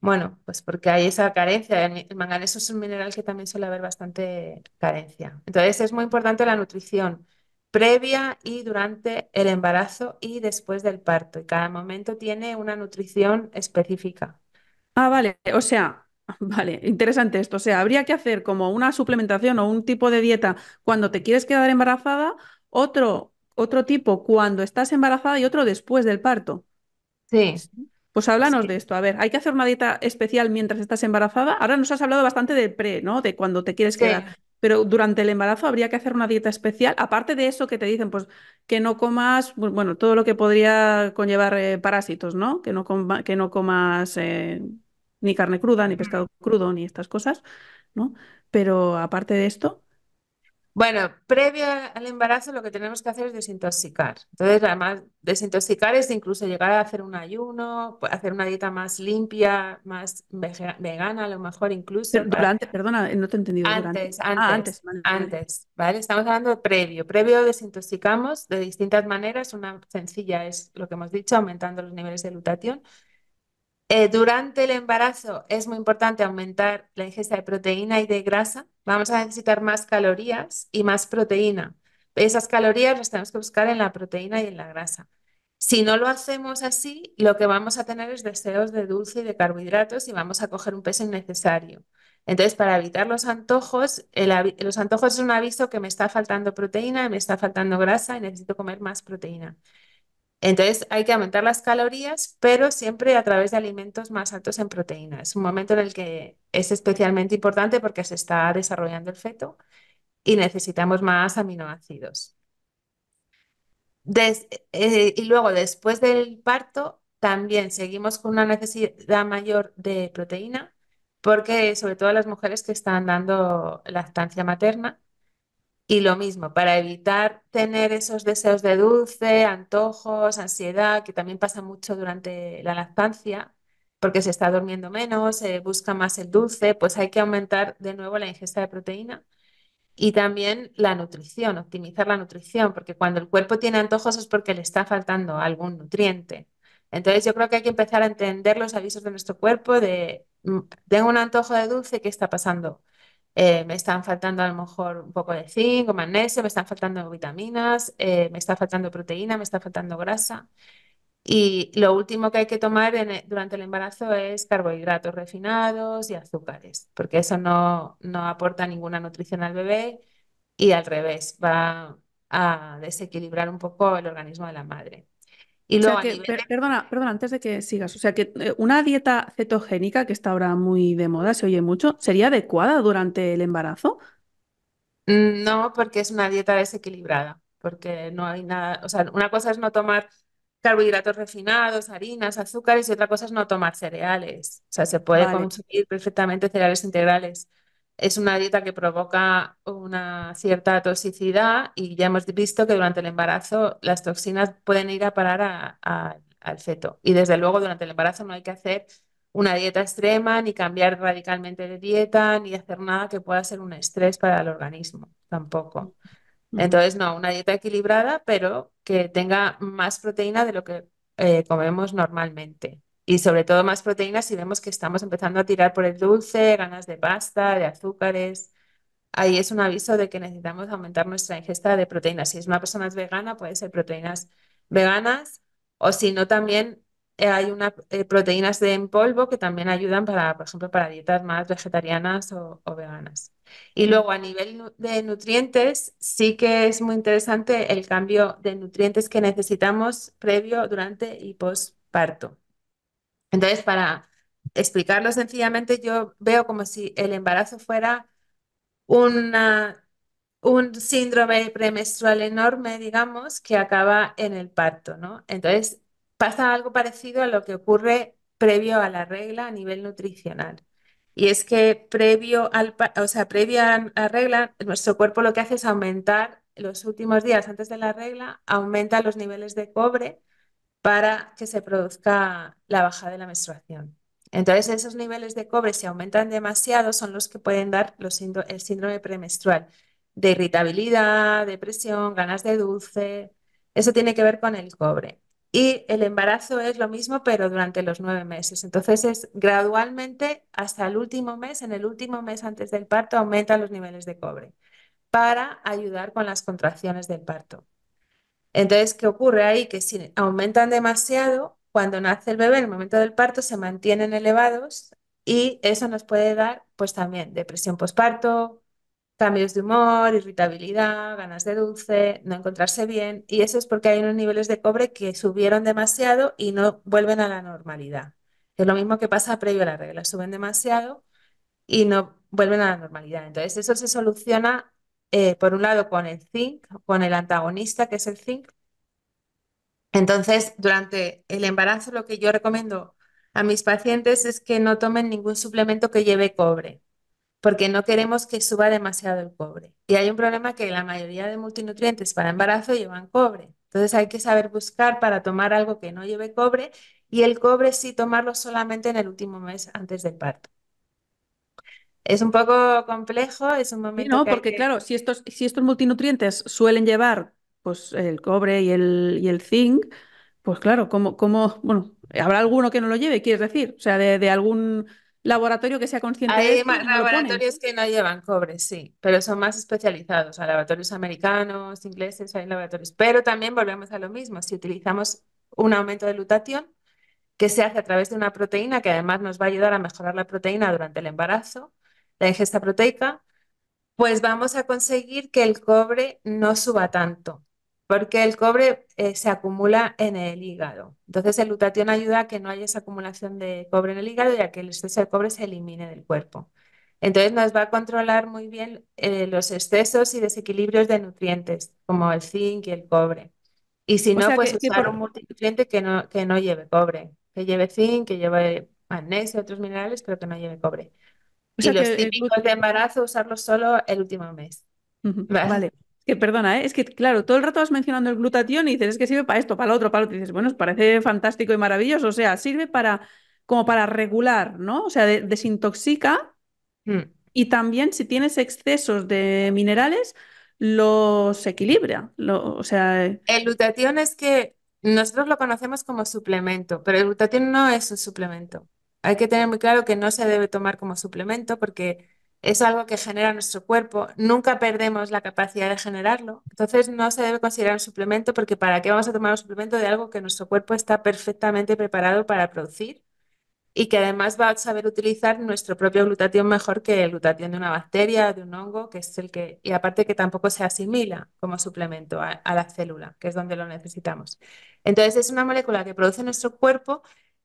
bueno, pues porque hay esa carencia. El manganeso es un mineral que también suele haber bastante carencia. Entonces es muy importante la nutrición previa y durante el embarazo y después del parto. Y cada momento tiene una nutrición específica. Ah, vale, o sea, Vale, interesante esto. O sea, habría que hacer como una suplementación o un tipo de dieta cuando te quieres quedar embarazada otro, otro tipo cuando estás embarazada y otro después del parto. Sí. Pues, pues háblanos de esto. A ver, ¿hay que hacer una dieta especial mientras estás embarazada? Ahora nos has hablado bastante de pre, ¿no? De cuando te quieres quedar. Pero durante el embarazo habría que hacer una dieta especial, aparte de eso que te dicen, pues que no comas, bueno, todo lo que podría conllevar eh, parásitos, ¿no? Que no, que no comas eh, ni carne cruda, ni pescado crudo, ni estas cosas, ¿no? Pero aparte de esto. Bueno, previo al embarazo lo que tenemos que hacer es desintoxicar. Entonces, además, desintoxicar es incluso llegar a hacer un ayuno, hacer una dieta más limpia, más vegana, a lo mejor incluso. durante, perdona, eh, no te he entendido. Antes, antes, ah, antes, Estamos hablando de previo. Previo desintoxicamos de distintas maneras. Una sencilla es lo que hemos dicho, aumentando los niveles de glutatión eh, durante el embarazo es muy importante aumentar la ingesta de proteína y de grasa. Vamos a necesitar más calorías y más proteína. Esas calorías las tenemos que buscar en la proteína y en la grasa. Si no lo hacemos así, lo que vamos a tener es deseos de dulce y de carbohidratos y vamos a coger un peso innecesario. Entonces, para evitar los antojos, los antojos es un aviso que me está faltando proteína, me está faltando grasa y necesito comer más proteína. Entonces hay que aumentar las calorías, pero siempre a través de alimentos más altos en proteína. Es un momento en el que es especialmente importante porque se está desarrollando el feto y necesitamos más aminoácidos. Eh, y luego, después del parto, también seguimos con una necesidad mayor de proteína, porque sobre todo las mujeres que están dando lactancia materna, y lo mismo, para evitar tener esos deseos de dulce, antojos, ansiedad, que también pasa mucho durante la lactancia, porque se está durmiendo menos, se busca más el dulce, pues hay que aumentar de nuevo la ingesta de proteína y también la nutrición, optimizar la nutrición, porque cuando el cuerpo tiene antojos es porque le está faltando algún nutriente. Entonces yo creo que hay que empezar a entender los avisos de nuestro cuerpo de, mm, tengo un antojo de dulce, ¿qué está pasando? Eh, me están faltando a lo mejor un poco de zinc o magnesio, me están faltando vitaminas, eh, me está faltando proteína, me está faltando grasa. Y lo último que hay que tomar e, durante el embarazo es carbohidratos refinados y azúcares, porque eso no, no aporta ninguna nutrición al bebé y al revés, va a desequilibrar un poco el organismo de la madre perdona, perdona, antes de que sigas, o sea que eh, una dieta cetogénica que está ahora muy de moda, se oye mucho, ¿sería adecuada durante el embarazo? Mm, no, porque es una dieta desequilibrada, porque no hay nada, o sea, una cosa es no tomar carbohidratos refinados, harinas, azúcares y otra cosa es no tomar cereales. O sea, se puede consumir perfectamente cereales integrales. Es una dieta que provoca una cierta toxicidad y ya hemos visto que durante el embarazo las toxinas pueden ir a parar al feto. Y desde luego durante el embarazo no hay que hacer una dieta extrema, ni cambiar radicalmente de dieta, ni hacer nada que pueda ser un estrés para el organismo, tampoco. Mm. Entonces, no, una dieta equilibrada, pero que tenga más proteína de lo que eh, comemos normalmente y sobre todo más proteínas si vemos que estamos empezando a tirar por el dulce, ganas de pasta, de azúcares. Ahí es un aviso de que necesitamos aumentar nuestra ingesta de proteínas. Si es una persona vegana, puede ser proteínas veganas o si no también eh, hay eh, proteínas de en polvo que también ayudan para, por ejemplo, para dietas más vegetarianas o, veganas. Y luego a nivel de nutrientes, sí que es muy interesante el cambio de nutrientes que necesitamos previo, durante y postparto. Entonces, para explicarlo sencillamente, yo veo como si el embarazo fuera un síndrome premenstrual enorme, digamos, que acaba en el parto, ¿no? Entonces, pasa algo parecido a lo que ocurre previo a la regla a nivel nutricional. Y es que previo o sea, previo a la regla, nuestro cuerpo lo que hace es aumentar los últimos días antes de la regla, aumenta los niveles de cobre para que se produzca la bajada de la menstruación. Entonces, esos niveles de cobre, si aumentan demasiado, son los que pueden dar el síndrome premenstrual, de irritabilidad, depresión, ganas de dulce. Eso tiene que ver con el cobre. Y el embarazo es lo mismo, pero durante los nueve meses. Entonces, es gradualmente hasta el último mes, en el último mes antes del parto, aumentan los niveles de cobre para ayudar con las contracciones del parto. Entonces, ¿qué ocurre ahí? Que si aumentan demasiado, cuando nace el bebé, en el momento del parto, se mantienen elevados y eso nos puede dar, pues también, depresión postparto, cambios de humor, irritabilidad, ganas de dulce, no encontrarse bien. Y eso es porque hay unos niveles de cobre que subieron demasiado y no vuelven a la normalidad. Es lo mismo que pasa previo a la regla, suben demasiado y no vuelven a la normalidad. Entonces, eso se soluciona eh, por un lado con el zinc, con el antagonista que es el zinc. Entonces, durante el embarazo lo que yo recomiendo a mis pacientes es que no tomen ningún suplemento que lleve cobre, porque no queremos que suba demasiado el cobre. Y hay un problema que la mayoría de multinutrientes para embarazo llevan cobre. Entonces hay que saber buscar para tomar algo que no lleve cobre y el cobre sí tomarlo solamente en el último mes antes del parto. Es un poco complejo, es un momento. No, porque claro, si estos, si estos multinutrientes suelen llevar pues, el cobre y el, y el zinc, pues claro, como, bueno, habrá alguno que no lo lleve, quieres decir, o sea, de, algún laboratorio que sea consciente Hay de Hay laboratorios que no llevan cobre, sí, pero son más especializados, hay laboratorios americanos, ingleses, hay laboratorios, pero también volvemos a lo mismo, si utilizamos un aumento de lutatión que se hace a través de una proteína que además nos va a ayudar a mejorar la proteína durante el embarazo, la ingesta proteica, pues vamos a conseguir que el cobre no suba tanto, porque el cobre eh, se acumula en el hígado. Entonces el glutatión ayuda a que no haya esa acumulación de cobre en el hígado y a que el exceso de cobre se elimine del cuerpo. Entonces nos va a controlar muy bien eh, los excesos y desequilibrios de nutrientes, como el zinc y el cobre. Y si no, pues que, usar un multinutriente que no, que no lleve cobre, que lleve zinc, que lleve magnesio, otros minerales, pero que no lleve cobre. O sea los que, eh, típicos de embarazo usarlos solo el último mes. vale. Que perdona, ¿eh? es que claro, todo el rato vas mencionando el glutatión y dices, es que sirve para esto, para lo otro, para lo otro. Y dices, bueno, parece fantástico y maravilloso. O sea, sirve para como para regular, ¿no? O sea, desintoxica mm. y también si tienes excesos de minerales, los equilibra. o sea... Eh, el glutatión es que nosotros lo conocemos como suplemento, pero el glutatión no es un suplemento. Hay que tener muy claro que no se debe tomar como suplemento porque es algo que genera nuestro cuerpo, nunca perdemos la capacidad de generarlo, entonces no se debe considerar un suplemento porque ¿para qué vamos a tomar un suplemento de algo que nuestro cuerpo está perfectamente preparado para producir y que además va a saber utilizar nuestro propio glutatión mejor que el glutatión de una bacteria, de un hongo, que es el que, y aparte que tampoco se asimila como suplemento a, a la célula, que es donde lo necesitamos. Entonces es una molécula que produce nuestro cuerpo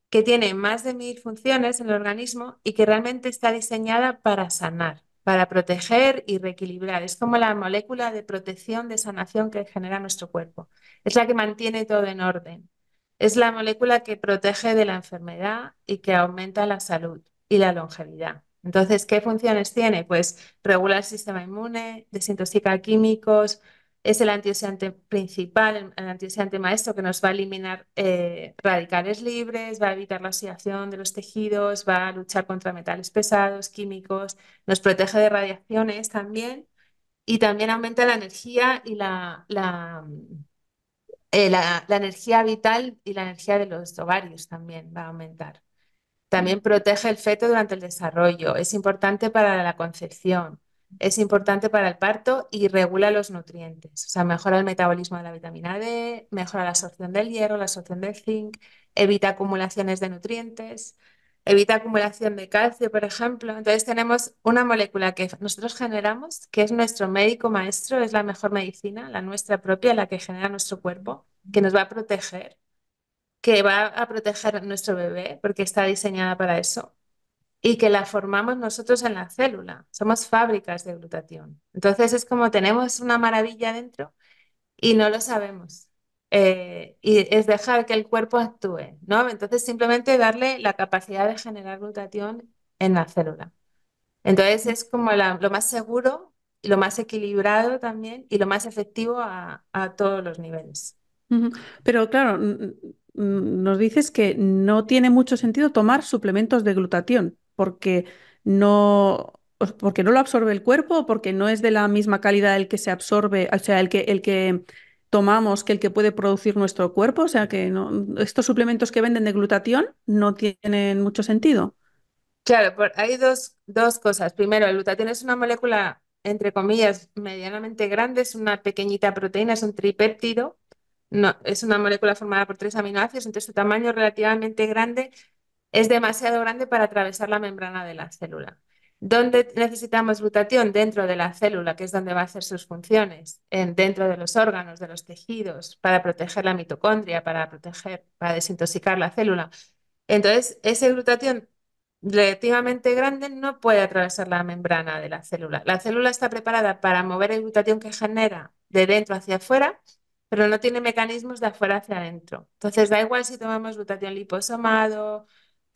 que tiene más de mil funciones en el organismo y que realmente está diseñada para sanar, para proteger y reequilibrar. Es como la molécula de protección, de sanación que genera nuestro cuerpo. Es la que mantiene todo en orden. Es la molécula que protege de la enfermedad y que aumenta la salud y la longevidad. Entonces, ¿qué funciones tiene? Pues regular el sistema inmune, desintoxica químicos, es el antioxidante principal, el antioxidante maestro que nos va a eliminar eh, radicales libres, va a evitar la oxidación de los tejidos, va a luchar contra metales pesados, químicos, nos protege de radiaciones también y también aumenta la energía y la, la, eh, la energía vital y la energía de los ovarios también va a aumentar. También protege el feto durante el desarrollo, es importante para la concepción es importante para el parto y regula los nutrientes. O sea, mejora el metabolismo de la vitamina D, mejora la absorción del hierro, la absorción del zinc, evita acumulaciones de nutrientes, evita acumulación de calcio, por ejemplo. Entonces tenemos una molécula que nosotros generamos, que es nuestro médico maestro, es la mejor medicina, la nuestra propia, la que genera nuestro cuerpo, que nos va a proteger, que va a proteger nuestro bebé, porque está diseñada para eso y que la formamos nosotros en la célula. Somos fábricas de glutatión. Entonces es como tenemos una maravilla dentro y no lo sabemos. Eh, y es dejar que el cuerpo actúe, ¿no? Entonces simplemente darle la capacidad de generar glutatión en la célula. Entonces es como lo más seguro, y lo más equilibrado también y lo más efectivo a, a todos los niveles. Pero claro, nos dices que no tiene mucho sentido tomar suplementos de glutatión porque no, porque no lo absorbe el cuerpo, porque no es de la misma calidad el que se absorbe, o sea, el que, el que tomamos que el que puede producir nuestro cuerpo, o sea que estos suplementos que venden de glutatión no tienen mucho sentido. Claro, hay dos, dos cosas. Primero, el glutatión es una molécula, entre comillas, medianamente grande, es una pequeñita proteína, es un tripéptido, no, es una molécula formada por tres aminoácidos, entonces su tamaño relativamente grande es demasiado grande para atravesar la membrana de la célula. ¿Dónde necesitamos glutatión? Dentro de la célula, que es donde va a hacer sus funciones, en, dentro de los órganos, de los tejidos, para proteger la mitocondria, para proteger, para desintoxicar la célula. Entonces, ese glutatión relativamente grande no puede atravesar la membrana de la célula. La célula está preparada para mover el glutatión que genera de dentro hacia afuera, pero no tiene mecanismos de afuera hacia adentro. Entonces, da igual si tomamos glutatión liposomado,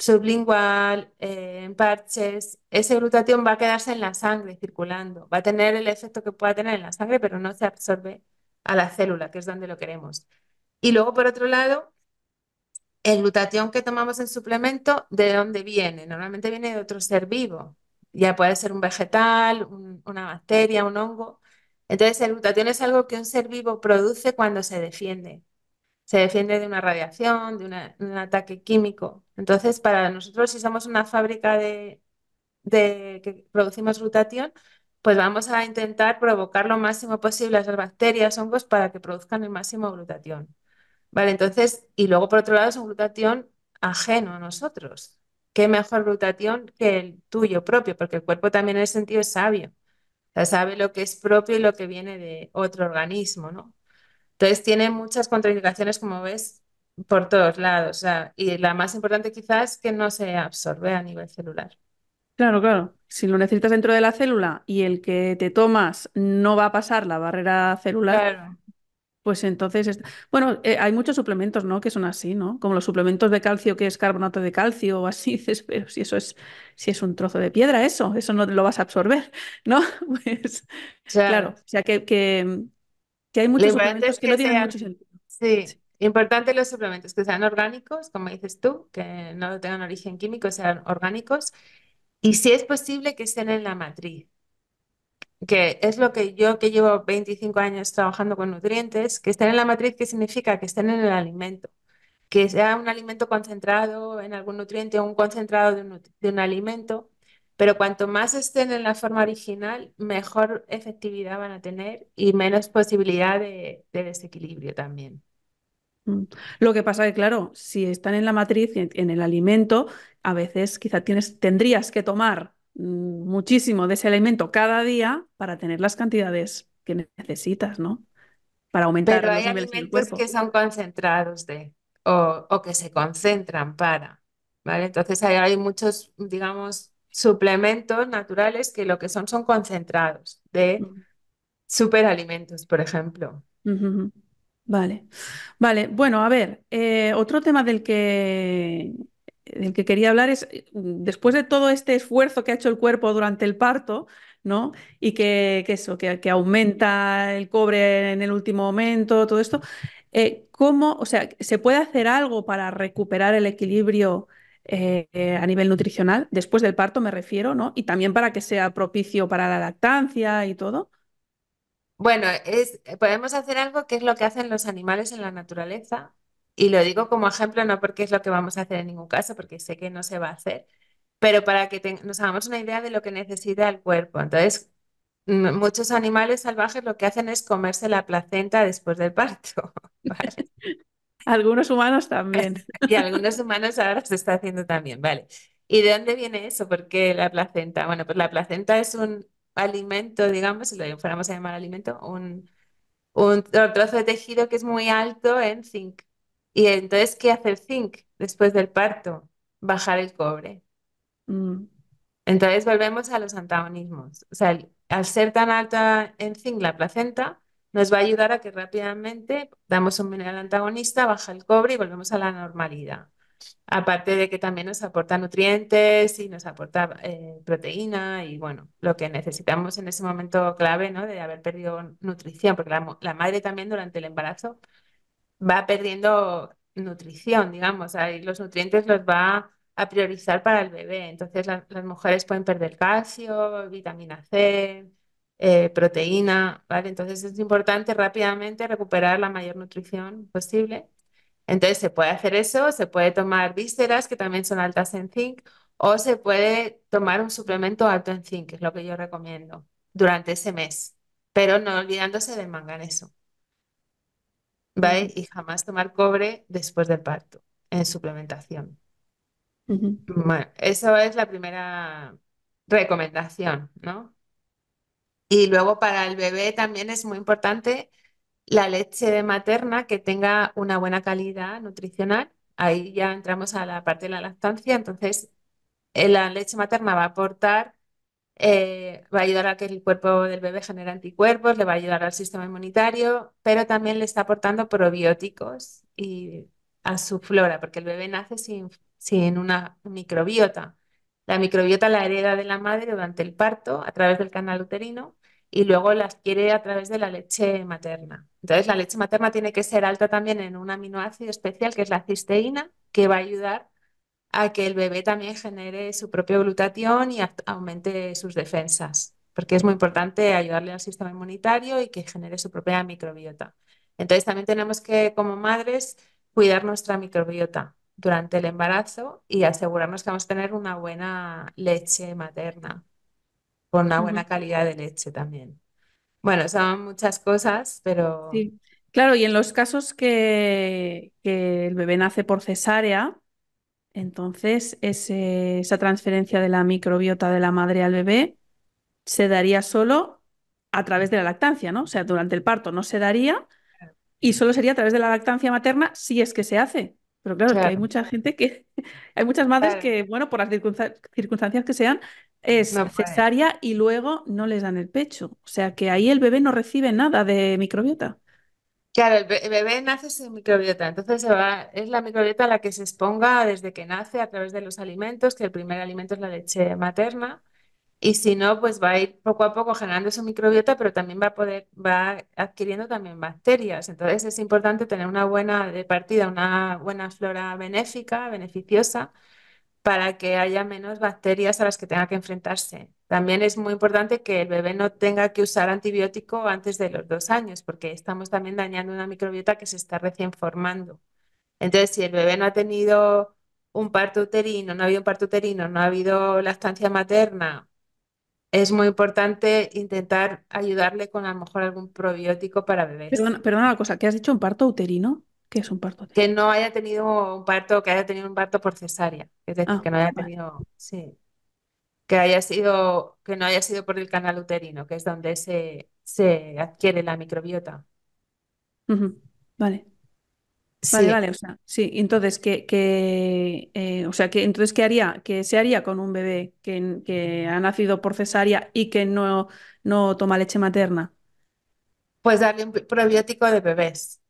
sublingual, eh, en parches, ese glutatión va a quedarse en la sangre circulando. Va a tener el efecto que pueda tener en la sangre, pero no se absorbe a la célula, que es donde lo queremos. Y luego, por otro lado, el glutatión que tomamos en suplemento, ¿de dónde viene? Normalmente viene de otro ser vivo. Ya puede ser un vegetal, una bacteria, un hongo. Entonces, el glutatión es algo que un ser vivo produce cuando se defiende se defiende de una radiación, de un ataque químico. Entonces, para nosotros, si somos una fábrica de, que producimos glutatión, pues vamos a intentar provocar lo máximo posible a las bacterias, hongos, para que produzcan el máximo glutatión. Vale, entonces, y luego por otro lado es un glutatión ajeno a nosotros. ¿Qué mejor glutatión que el tuyo propio? Porque el cuerpo también en ese sentido es sabio. O sea, sabe lo que es propio y lo que viene de otro organismo, ¿no? Entonces tiene muchas contraindicaciones, como ves, por todos lados. y la más importante quizás es que no se absorbe a nivel celular. Claro, claro. Si lo necesitas dentro de la célula y el que te tomas no va a pasar la barrera celular, pues entonces... Bueno, eh, hay muchos suplementos, ¿no? Que son así, ¿no? Como los suplementos de calcio que es carbonato de calcio o así. Dices, pero si eso es, si es un trozo de piedra, eso, eso no lo vas a absorber, ¿no? Pues claro. O sea, que que hay muchos suplementos que, no tienen mucho sentido. Sí, Importante los suplementos que sean orgánicos, como dices tú, que no tengan origen químico, sean orgánicos. Y si es posible que estén en la matriz, que es lo que yo que llevo 25 años trabajando con nutrientes, que estén en la matriz, que significa que estén en el alimento, que sea un alimento concentrado en algún nutriente o un concentrado de un alimento, pero cuanto más estén en la forma original, mejor efectividad van a tener y menos posibilidad de, desequilibrio también. Mm. Lo que pasa es que, claro, si están en la matriz, en, el alimento, a veces quizás tienes, tendrías que tomar mm, muchísimo de ese alimento cada día para tener las cantidades que necesitas, ¿no? Para aumentar Pero hay alimentos que son concentrados de o, que se concentran para, ¿vale? Entonces hay muchos, digamos, suplementos naturales que lo que son son concentrados de superalimentos, por ejemplo. Vale, vale. Bueno, a ver, eh, otro tema del que, del que quería hablar es, mm, después de todo este esfuerzo que ha hecho el cuerpo durante el parto, ¿no? Y que, eso, que, aumenta el cobre en el último momento, todo esto, eh, ¿cómo, o sea, se puede hacer algo para recuperar el equilibrio eh, eh, a nivel nutricional, después del parto me refiero, ¿no? Y también para que sea propicio para la lactancia y todo. Bueno, es, podemos hacer algo que es lo que hacen los animales en la naturaleza, y lo digo como ejemplo, no porque es lo que vamos a hacer en ningún caso, porque sé que no se va a hacer, pero para que nos hagamos una idea de lo que necesita el cuerpo. Entonces, muchos animales salvajes lo que hacen es comerse la placenta después del parto. ¿vale? Algunos humanos también. y algunos humanos ahora se está haciendo también, vale. ¿Y de dónde viene eso? ¿Por qué la placenta? Bueno, pues la placenta es un alimento, digamos, si lo fuéramos a llamar alimento, un, un trozo de tejido que es muy alto en zinc. Y entonces, ¿qué hace el zinc después del parto? Bajar el cobre. Mm. Entonces volvemos a los antagonismos. O sea, al ser tan alta en zinc la placenta, nos va a ayudar a que rápidamente damos un mineral antagonista, baja el cobre y volvemos a la normalidad. Aparte de que también nos aporta nutrientes y nos aporta eh, proteína y bueno, lo que necesitamos en ese momento clave, ¿no? De haber perdido nutrición, porque la, madre también durante el embarazo va perdiendo nutrición, digamos, ahí los nutrientes los va a priorizar para el bebé. Entonces las mujeres pueden perder calcio, vitamina C, eh, proteína, ¿vale? Entonces es importante rápidamente recuperar la mayor nutrición posible. Entonces se puede hacer eso, se puede tomar vísceras, que también son altas en zinc, o se puede tomar un suplemento alto en zinc, que es lo que yo recomiendo durante ese mes, pero no olvidándose del manganeso. ¿Vale? Y jamás tomar cobre después del parto en suplementación. Bueno, eso es la primera recomendación, ¿no? Y luego para el bebé también es muy importante la leche materna que tenga una buena calidad nutricional. Ahí ya entramos a la parte de la lactancia. Entonces, eh, la leche materna va a aportar, eh, va a ayudar a que el cuerpo del bebé genere anticuerpos, le va a ayudar al sistema inmunitario, pero también le está aportando probióticos y a su flora, porque el bebé nace sin una microbiota. La microbiota la hereda de la madre durante el parto a través del canal uterino y luego la adquiere a través de la leche materna. Entonces, la leche materna tiene que ser alta también en un aminoácido especial que es la cisteína, que va a ayudar a que el bebé también genere su propio glutatión y aumente sus defensas, porque es muy importante ayudarle al sistema inmunitario y que genere su propia microbiota. Entonces, también tenemos que, como madres, cuidar nuestra microbiota durante el embarazo y asegurarnos que vamos a tener una buena leche materna con una buena calidad de leche también. Bueno, son muchas cosas, pero... Claro, y en los casos que, que el bebé nace por cesárea, entonces ese, esa transferencia de la microbiota de la madre al bebé se daría solo a través de la lactancia, ¿no? O sea, durante el parto no se daría y solo sería a través de la lactancia materna si es que se hace. Pero claro, que hay mucha gente que, hay muchas madres que, bueno, por las circunstancias que sean, es necesaria cesárea y luego no les dan el pecho. O sea que ahí el bebé no recibe nada de microbiota. Claro, el, bebé nace sin microbiota, entonces va, es la microbiota la que se exponga desde que nace a través de los alimentos, que el primer alimento es la leche materna, y si no, pues va a ir poco a poco generando su microbiota, pero también va a poder, va adquiriendo también bacterias. Entonces es importante tener una buena de partida, una buena flora benéfica, beneficiosa, para que haya menos bacterias a las que tenga que enfrentarse. También es muy importante que el bebé no tenga que usar antibiótico antes de los dos años, porque estamos también dañando una microbiota que se está recién formando. Entonces, si el bebé no ha tenido un parto uterino, no ha habido un parto uterino, no ha habido lactancia materna, es muy importante intentar ayudarle con a lo mejor algún probiótico para bebés. Perdona, perdona la cosa, ¿qué has dicho? ¿Un parto uterino? es un parto? Que no haya tenido un parto, que haya tenido un parto por cesárea. Es decir, ah, que no haya tenido, sí. Que haya sido, que no haya sido por el canal uterino, que es donde se, se adquiere la microbiota. Vale. Vale, vale, sí, entonces que, o sea, eh, entonces qué haría, qué se haría con un bebé que, que, ha nacido por cesárea y que no, no toma leche materna. Pues darle un probiótico de bebés.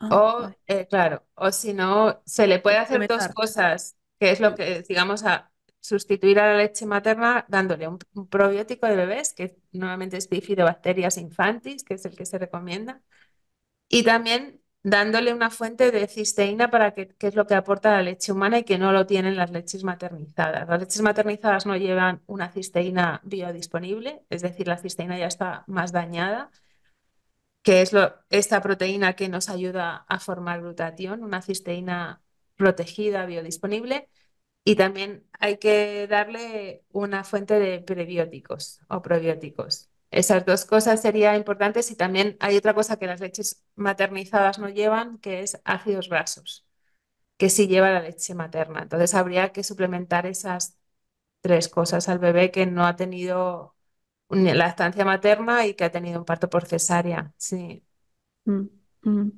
Ah, o, eh, claro, o si no, se le puede hacer dos cosas, que es lo que, digamos, a sustituir a la leche materna dándole un, probiótico de bebés, que normalmente es bifidobacterias infantis, que es el que se recomienda, y también dándole una fuente de cisteína para que, que es lo que aporta la leche humana y que no lo tienen las leches maternizadas. Las leches maternizadas no llevan una cisteína biodisponible, es decir, la cisteína ya está más dañada que es esta proteína que nos ayuda a formar glutatión, una cisteína protegida, biodisponible, y también hay que darle una fuente de prebióticos o probióticos. Esas dos cosas serían importantes y también hay otra cosa que las leches maternizadas no llevan, que es ácidos grasos, que sí lleva la leche materna. Entonces habría que suplementar esas tres cosas al bebé que no ha tenido la estancia materna y que ha tenido un parto por cesárea, sí. Mm, mm.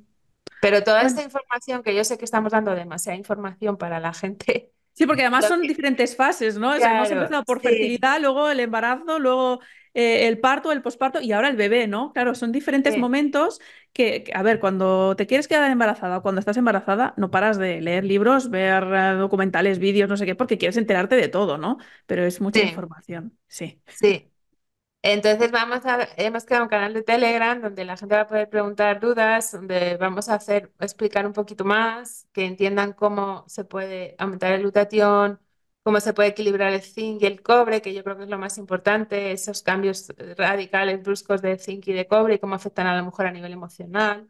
Pero toda esta información que yo sé que estamos dando demasiada información para la gente. Sí, porque además son diferentes fases, ¿no? hemos empezado por fertilidad, luego el embarazo, luego eh, el parto, el posparto y ahora el bebé, ¿no? Claro, son diferentes momentos que, a ver, cuando te quieres quedar embarazada o cuando estás embarazada, no paras de leer libros, ver eh, documentales, vídeos, no sé qué, porque quieres enterarte de todo, ¿no? Pero es mucha información, sí. Sí, entonces vamos a, hemos creado un canal de Telegram donde la gente va a poder preguntar dudas, donde vamos a hacer, explicar un poquito más, que entiendan cómo se puede aumentar el glutatión, cómo se puede equilibrar el zinc y el cobre, que yo creo que es lo más importante, esos cambios radicales bruscos de zinc y de cobre y cómo afectan a lo mejor a nivel emocional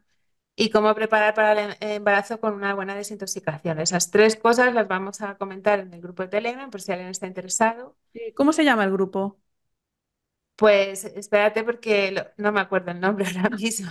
y cómo preparar para el embarazo con una buena desintoxicación. Esas tres cosas las vamos a comentar en el grupo de Telegram por si alguien está interesado. ¿Cómo se llama el grupo? Pues espérate porque no me acuerdo el nombre ahora mismo.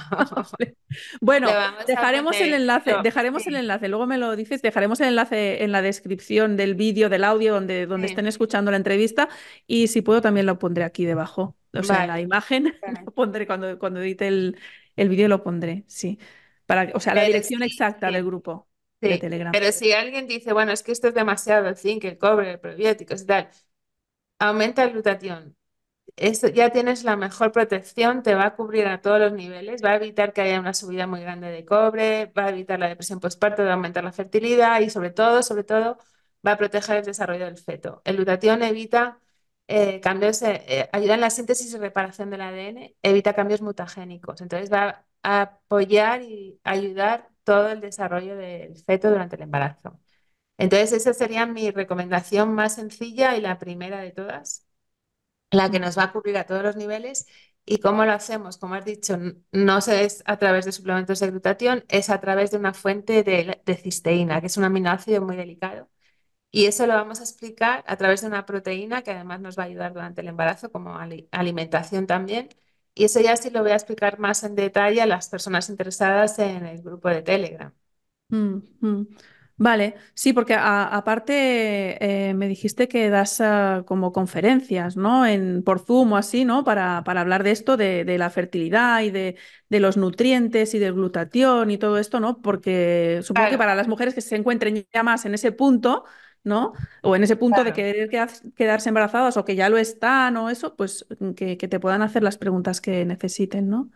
bueno, dejaremos el enlace, dejaremos el enlace, luego me lo dices, dejaremos el enlace en la descripción del vídeo, del audio, donde, donde estén escuchando la entrevista y si puedo también lo pondré aquí debajo, o sea, la imagen, pondré cuando, cuando edite el, vídeo, lo pondré, sí, para, o sea, la dirección exacta del grupo. de Telegram. Pero si alguien dice, bueno, es que esto es demasiado, el zinc, el cobre, el probiótico, tal, aumenta el glutatión, ya tienes la mejor protección, te va a cubrir a todos los niveles, va a evitar que haya una subida muy grande de cobre, va a evitar la depresión postparto, va a aumentar la fertilidad y sobre todo, sobre todo, va a proteger el desarrollo del feto. El glutatión evita eh, cambios, eh, eh, ayuda en la síntesis y reparación del ADN, evita cambios mutagénicos. Entonces va a apoyar y ayudar todo el desarrollo del feto durante el embarazo. Entonces esa sería mi recomendación más sencilla y la primera de todas la que nos va a cubrir a todos los niveles. ¿Y cómo lo hacemos? Como has dicho, no es a través de suplementos de glutatión, es a través de una fuente de, cisteína, que es un aminoácido muy delicado. Y eso lo vamos a explicar a través de una proteína que además nos va a ayudar durante el embarazo como alimentación también. Y eso ya sí lo voy a explicar más en detalle a las personas interesadas en el grupo de Telegram. Mm, mm. Vale, sí, porque aparte eh, me dijiste que das ah, como conferencias, ¿no? En, por Zoom o así, ¿no? Para, hablar de esto, de, la fertilidad y de, los nutrientes y del glutatión y todo esto, ¿no? Porque supongo que para las mujeres que se encuentren ya más en ese punto, ¿no? O en ese punto de querer quedarse embarazadas o que ya lo están o eso, pues que, que te puedan hacer las preguntas que necesiten, ¿no?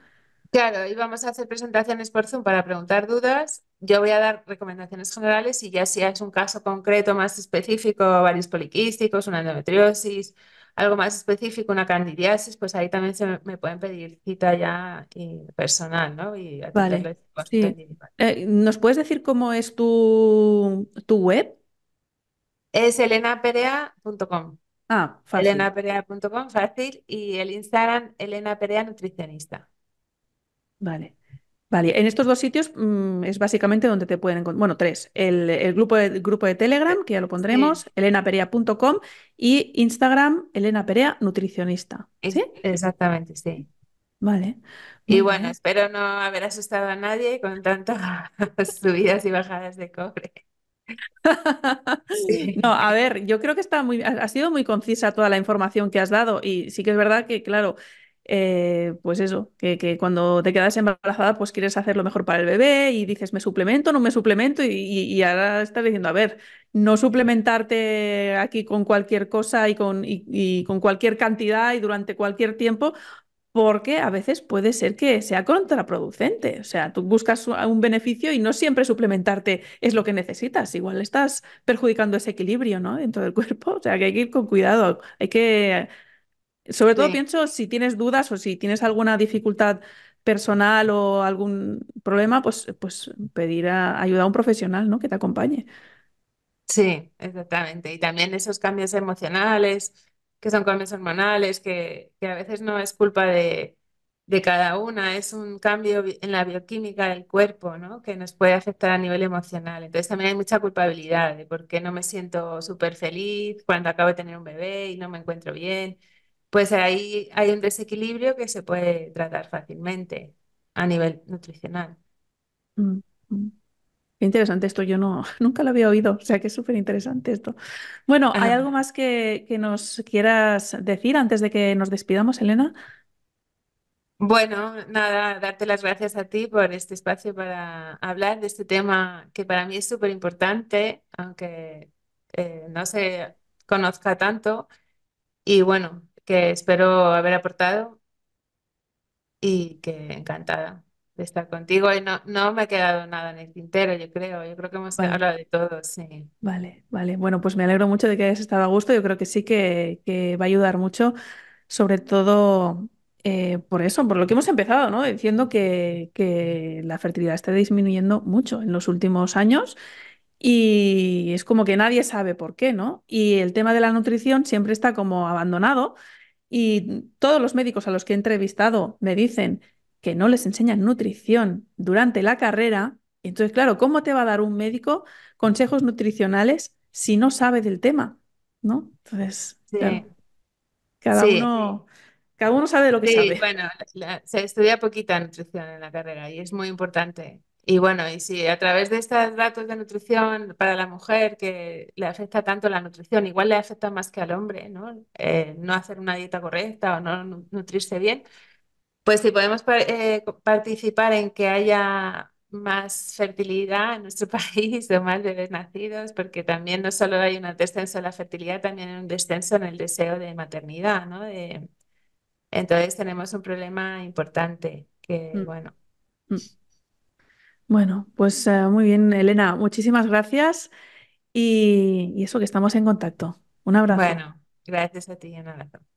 Claro, y vamos a hacer presentaciones por Zoom para preguntar dudas. Yo voy a dar recomendaciones generales y ya si es un caso concreto más específico, varios poliquísticos, una endometriosis, algo más específico, una candidiasis, pues ahí también se me pueden pedir cita ya eh, personal, ¿no? Y vale. Eh, ¿Nos puedes decir cómo es tu, tu web? Es elenaperea.com. Ah, fácil. Elenaperea.com, fácil. Y el Instagram, Perea nutricionista. Vale. Vale, en estos dos sitios mm, es básicamente donde te pueden encontrar, bueno, tres, el, grupo, el, grupo, de Telegram, que ya lo pondremos, elenaperea.com y Instagram, Elena Perea Nutricionista. ¿Sí? Exactamente, sí. Vale. Y bueno, espero no haber asustado a nadie con tantas subidas y bajadas de cobre. No, a ver, yo creo que está muy, ha sido muy concisa toda la información que has dado y sí que es verdad que, claro, eh, pues eso, que, cuando te quedas embarazada, pues quieres hacer lo mejor para el bebé y dices, me suplemento, no me suplemento, y, ahora estás diciendo, a ver, no suplementarte aquí con cualquier cosa y con, y con cualquier cantidad y durante cualquier tiempo, porque a veces puede ser que sea contraproducente. O sea, tú buscas un beneficio y no siempre suplementarte es lo que necesitas. Igual estás perjudicando ese equilibrio, ¿no? Dentro del cuerpo. O sea, que hay que ir con cuidado, hay que sobre todo pienso si tienes dudas o si tienes alguna dificultad personal o algún problema, pues, pues pedir ayuda a un profesional, ¿no? Que te acompañe. Sí, exactamente. Y también esos cambios emocionales, que son cambios hormonales, que, a veces no es culpa de, cada una, es un cambio en la bioquímica del cuerpo, ¿no? Que nos puede afectar a nivel emocional. Entonces también hay mucha culpabilidad de por qué no me siento súper feliz cuando acabo de tener un bebé y no me encuentro bien pues ahí hay un desequilibrio que se puede tratar fácilmente a nivel nutricional. Mm, mm. Interesante esto, yo no, nunca lo había oído, o sea que es súper interesante esto. Bueno, ¿hay algo más que, que, nos quieras decir antes de que nos despidamos, Elena? Bueno, nada, darte las gracias a ti por este espacio para hablar de este tema que para mí es súper importante, aunque eh, no se conozca tanto. Y bueno, que espero haber aportado y que encantada de estar contigo. Y no, no me ha quedado nada en el tintero, yo creo. Yo creo que hemos hablado de todo, Vale, vale. Bueno, pues me alegro mucho de que hayas estado a gusto. Yo creo que sí que, va a ayudar mucho, sobre todo eh, por eso, por lo que hemos empezado, ¿no? Diciendo que, que la fertilidad está disminuyendo mucho en los últimos años y es como que nadie sabe por qué, ¿no? Y el tema de la nutrición siempre está como abandonado y todos los médicos a los que he entrevistado me dicen que no les enseñan nutrición durante la carrera. Entonces, claro, ¿cómo te va a dar un médico consejos nutricionales si no sabe del tema? ¿No? Entonces, cada uno... Cada uno sabe lo que sabe. Bueno, se estudia poquita nutrición en la carrera y es muy importante. Y bueno, y si a través de estos datos de nutrición para la mujer que le afecta tanto la nutrición, igual le afecta más que al hombre, ¿no? Eh, no hacer una dieta correcta o no nutrirse bien, pues si podemos eh, participar en que haya más fertilidad en nuestro país o más bebés nacidos, porque también no solo hay un descenso en la fertilidad, también hay un descenso en el deseo de maternidad, ¿no? Entonces tenemos un problema importante que, mm. bueno. Mm. Bueno, pues eh, muy bien, Elena, muchísimas gracias y, y eso que estamos en contacto. Un abrazo. Bueno, gracias a ti, un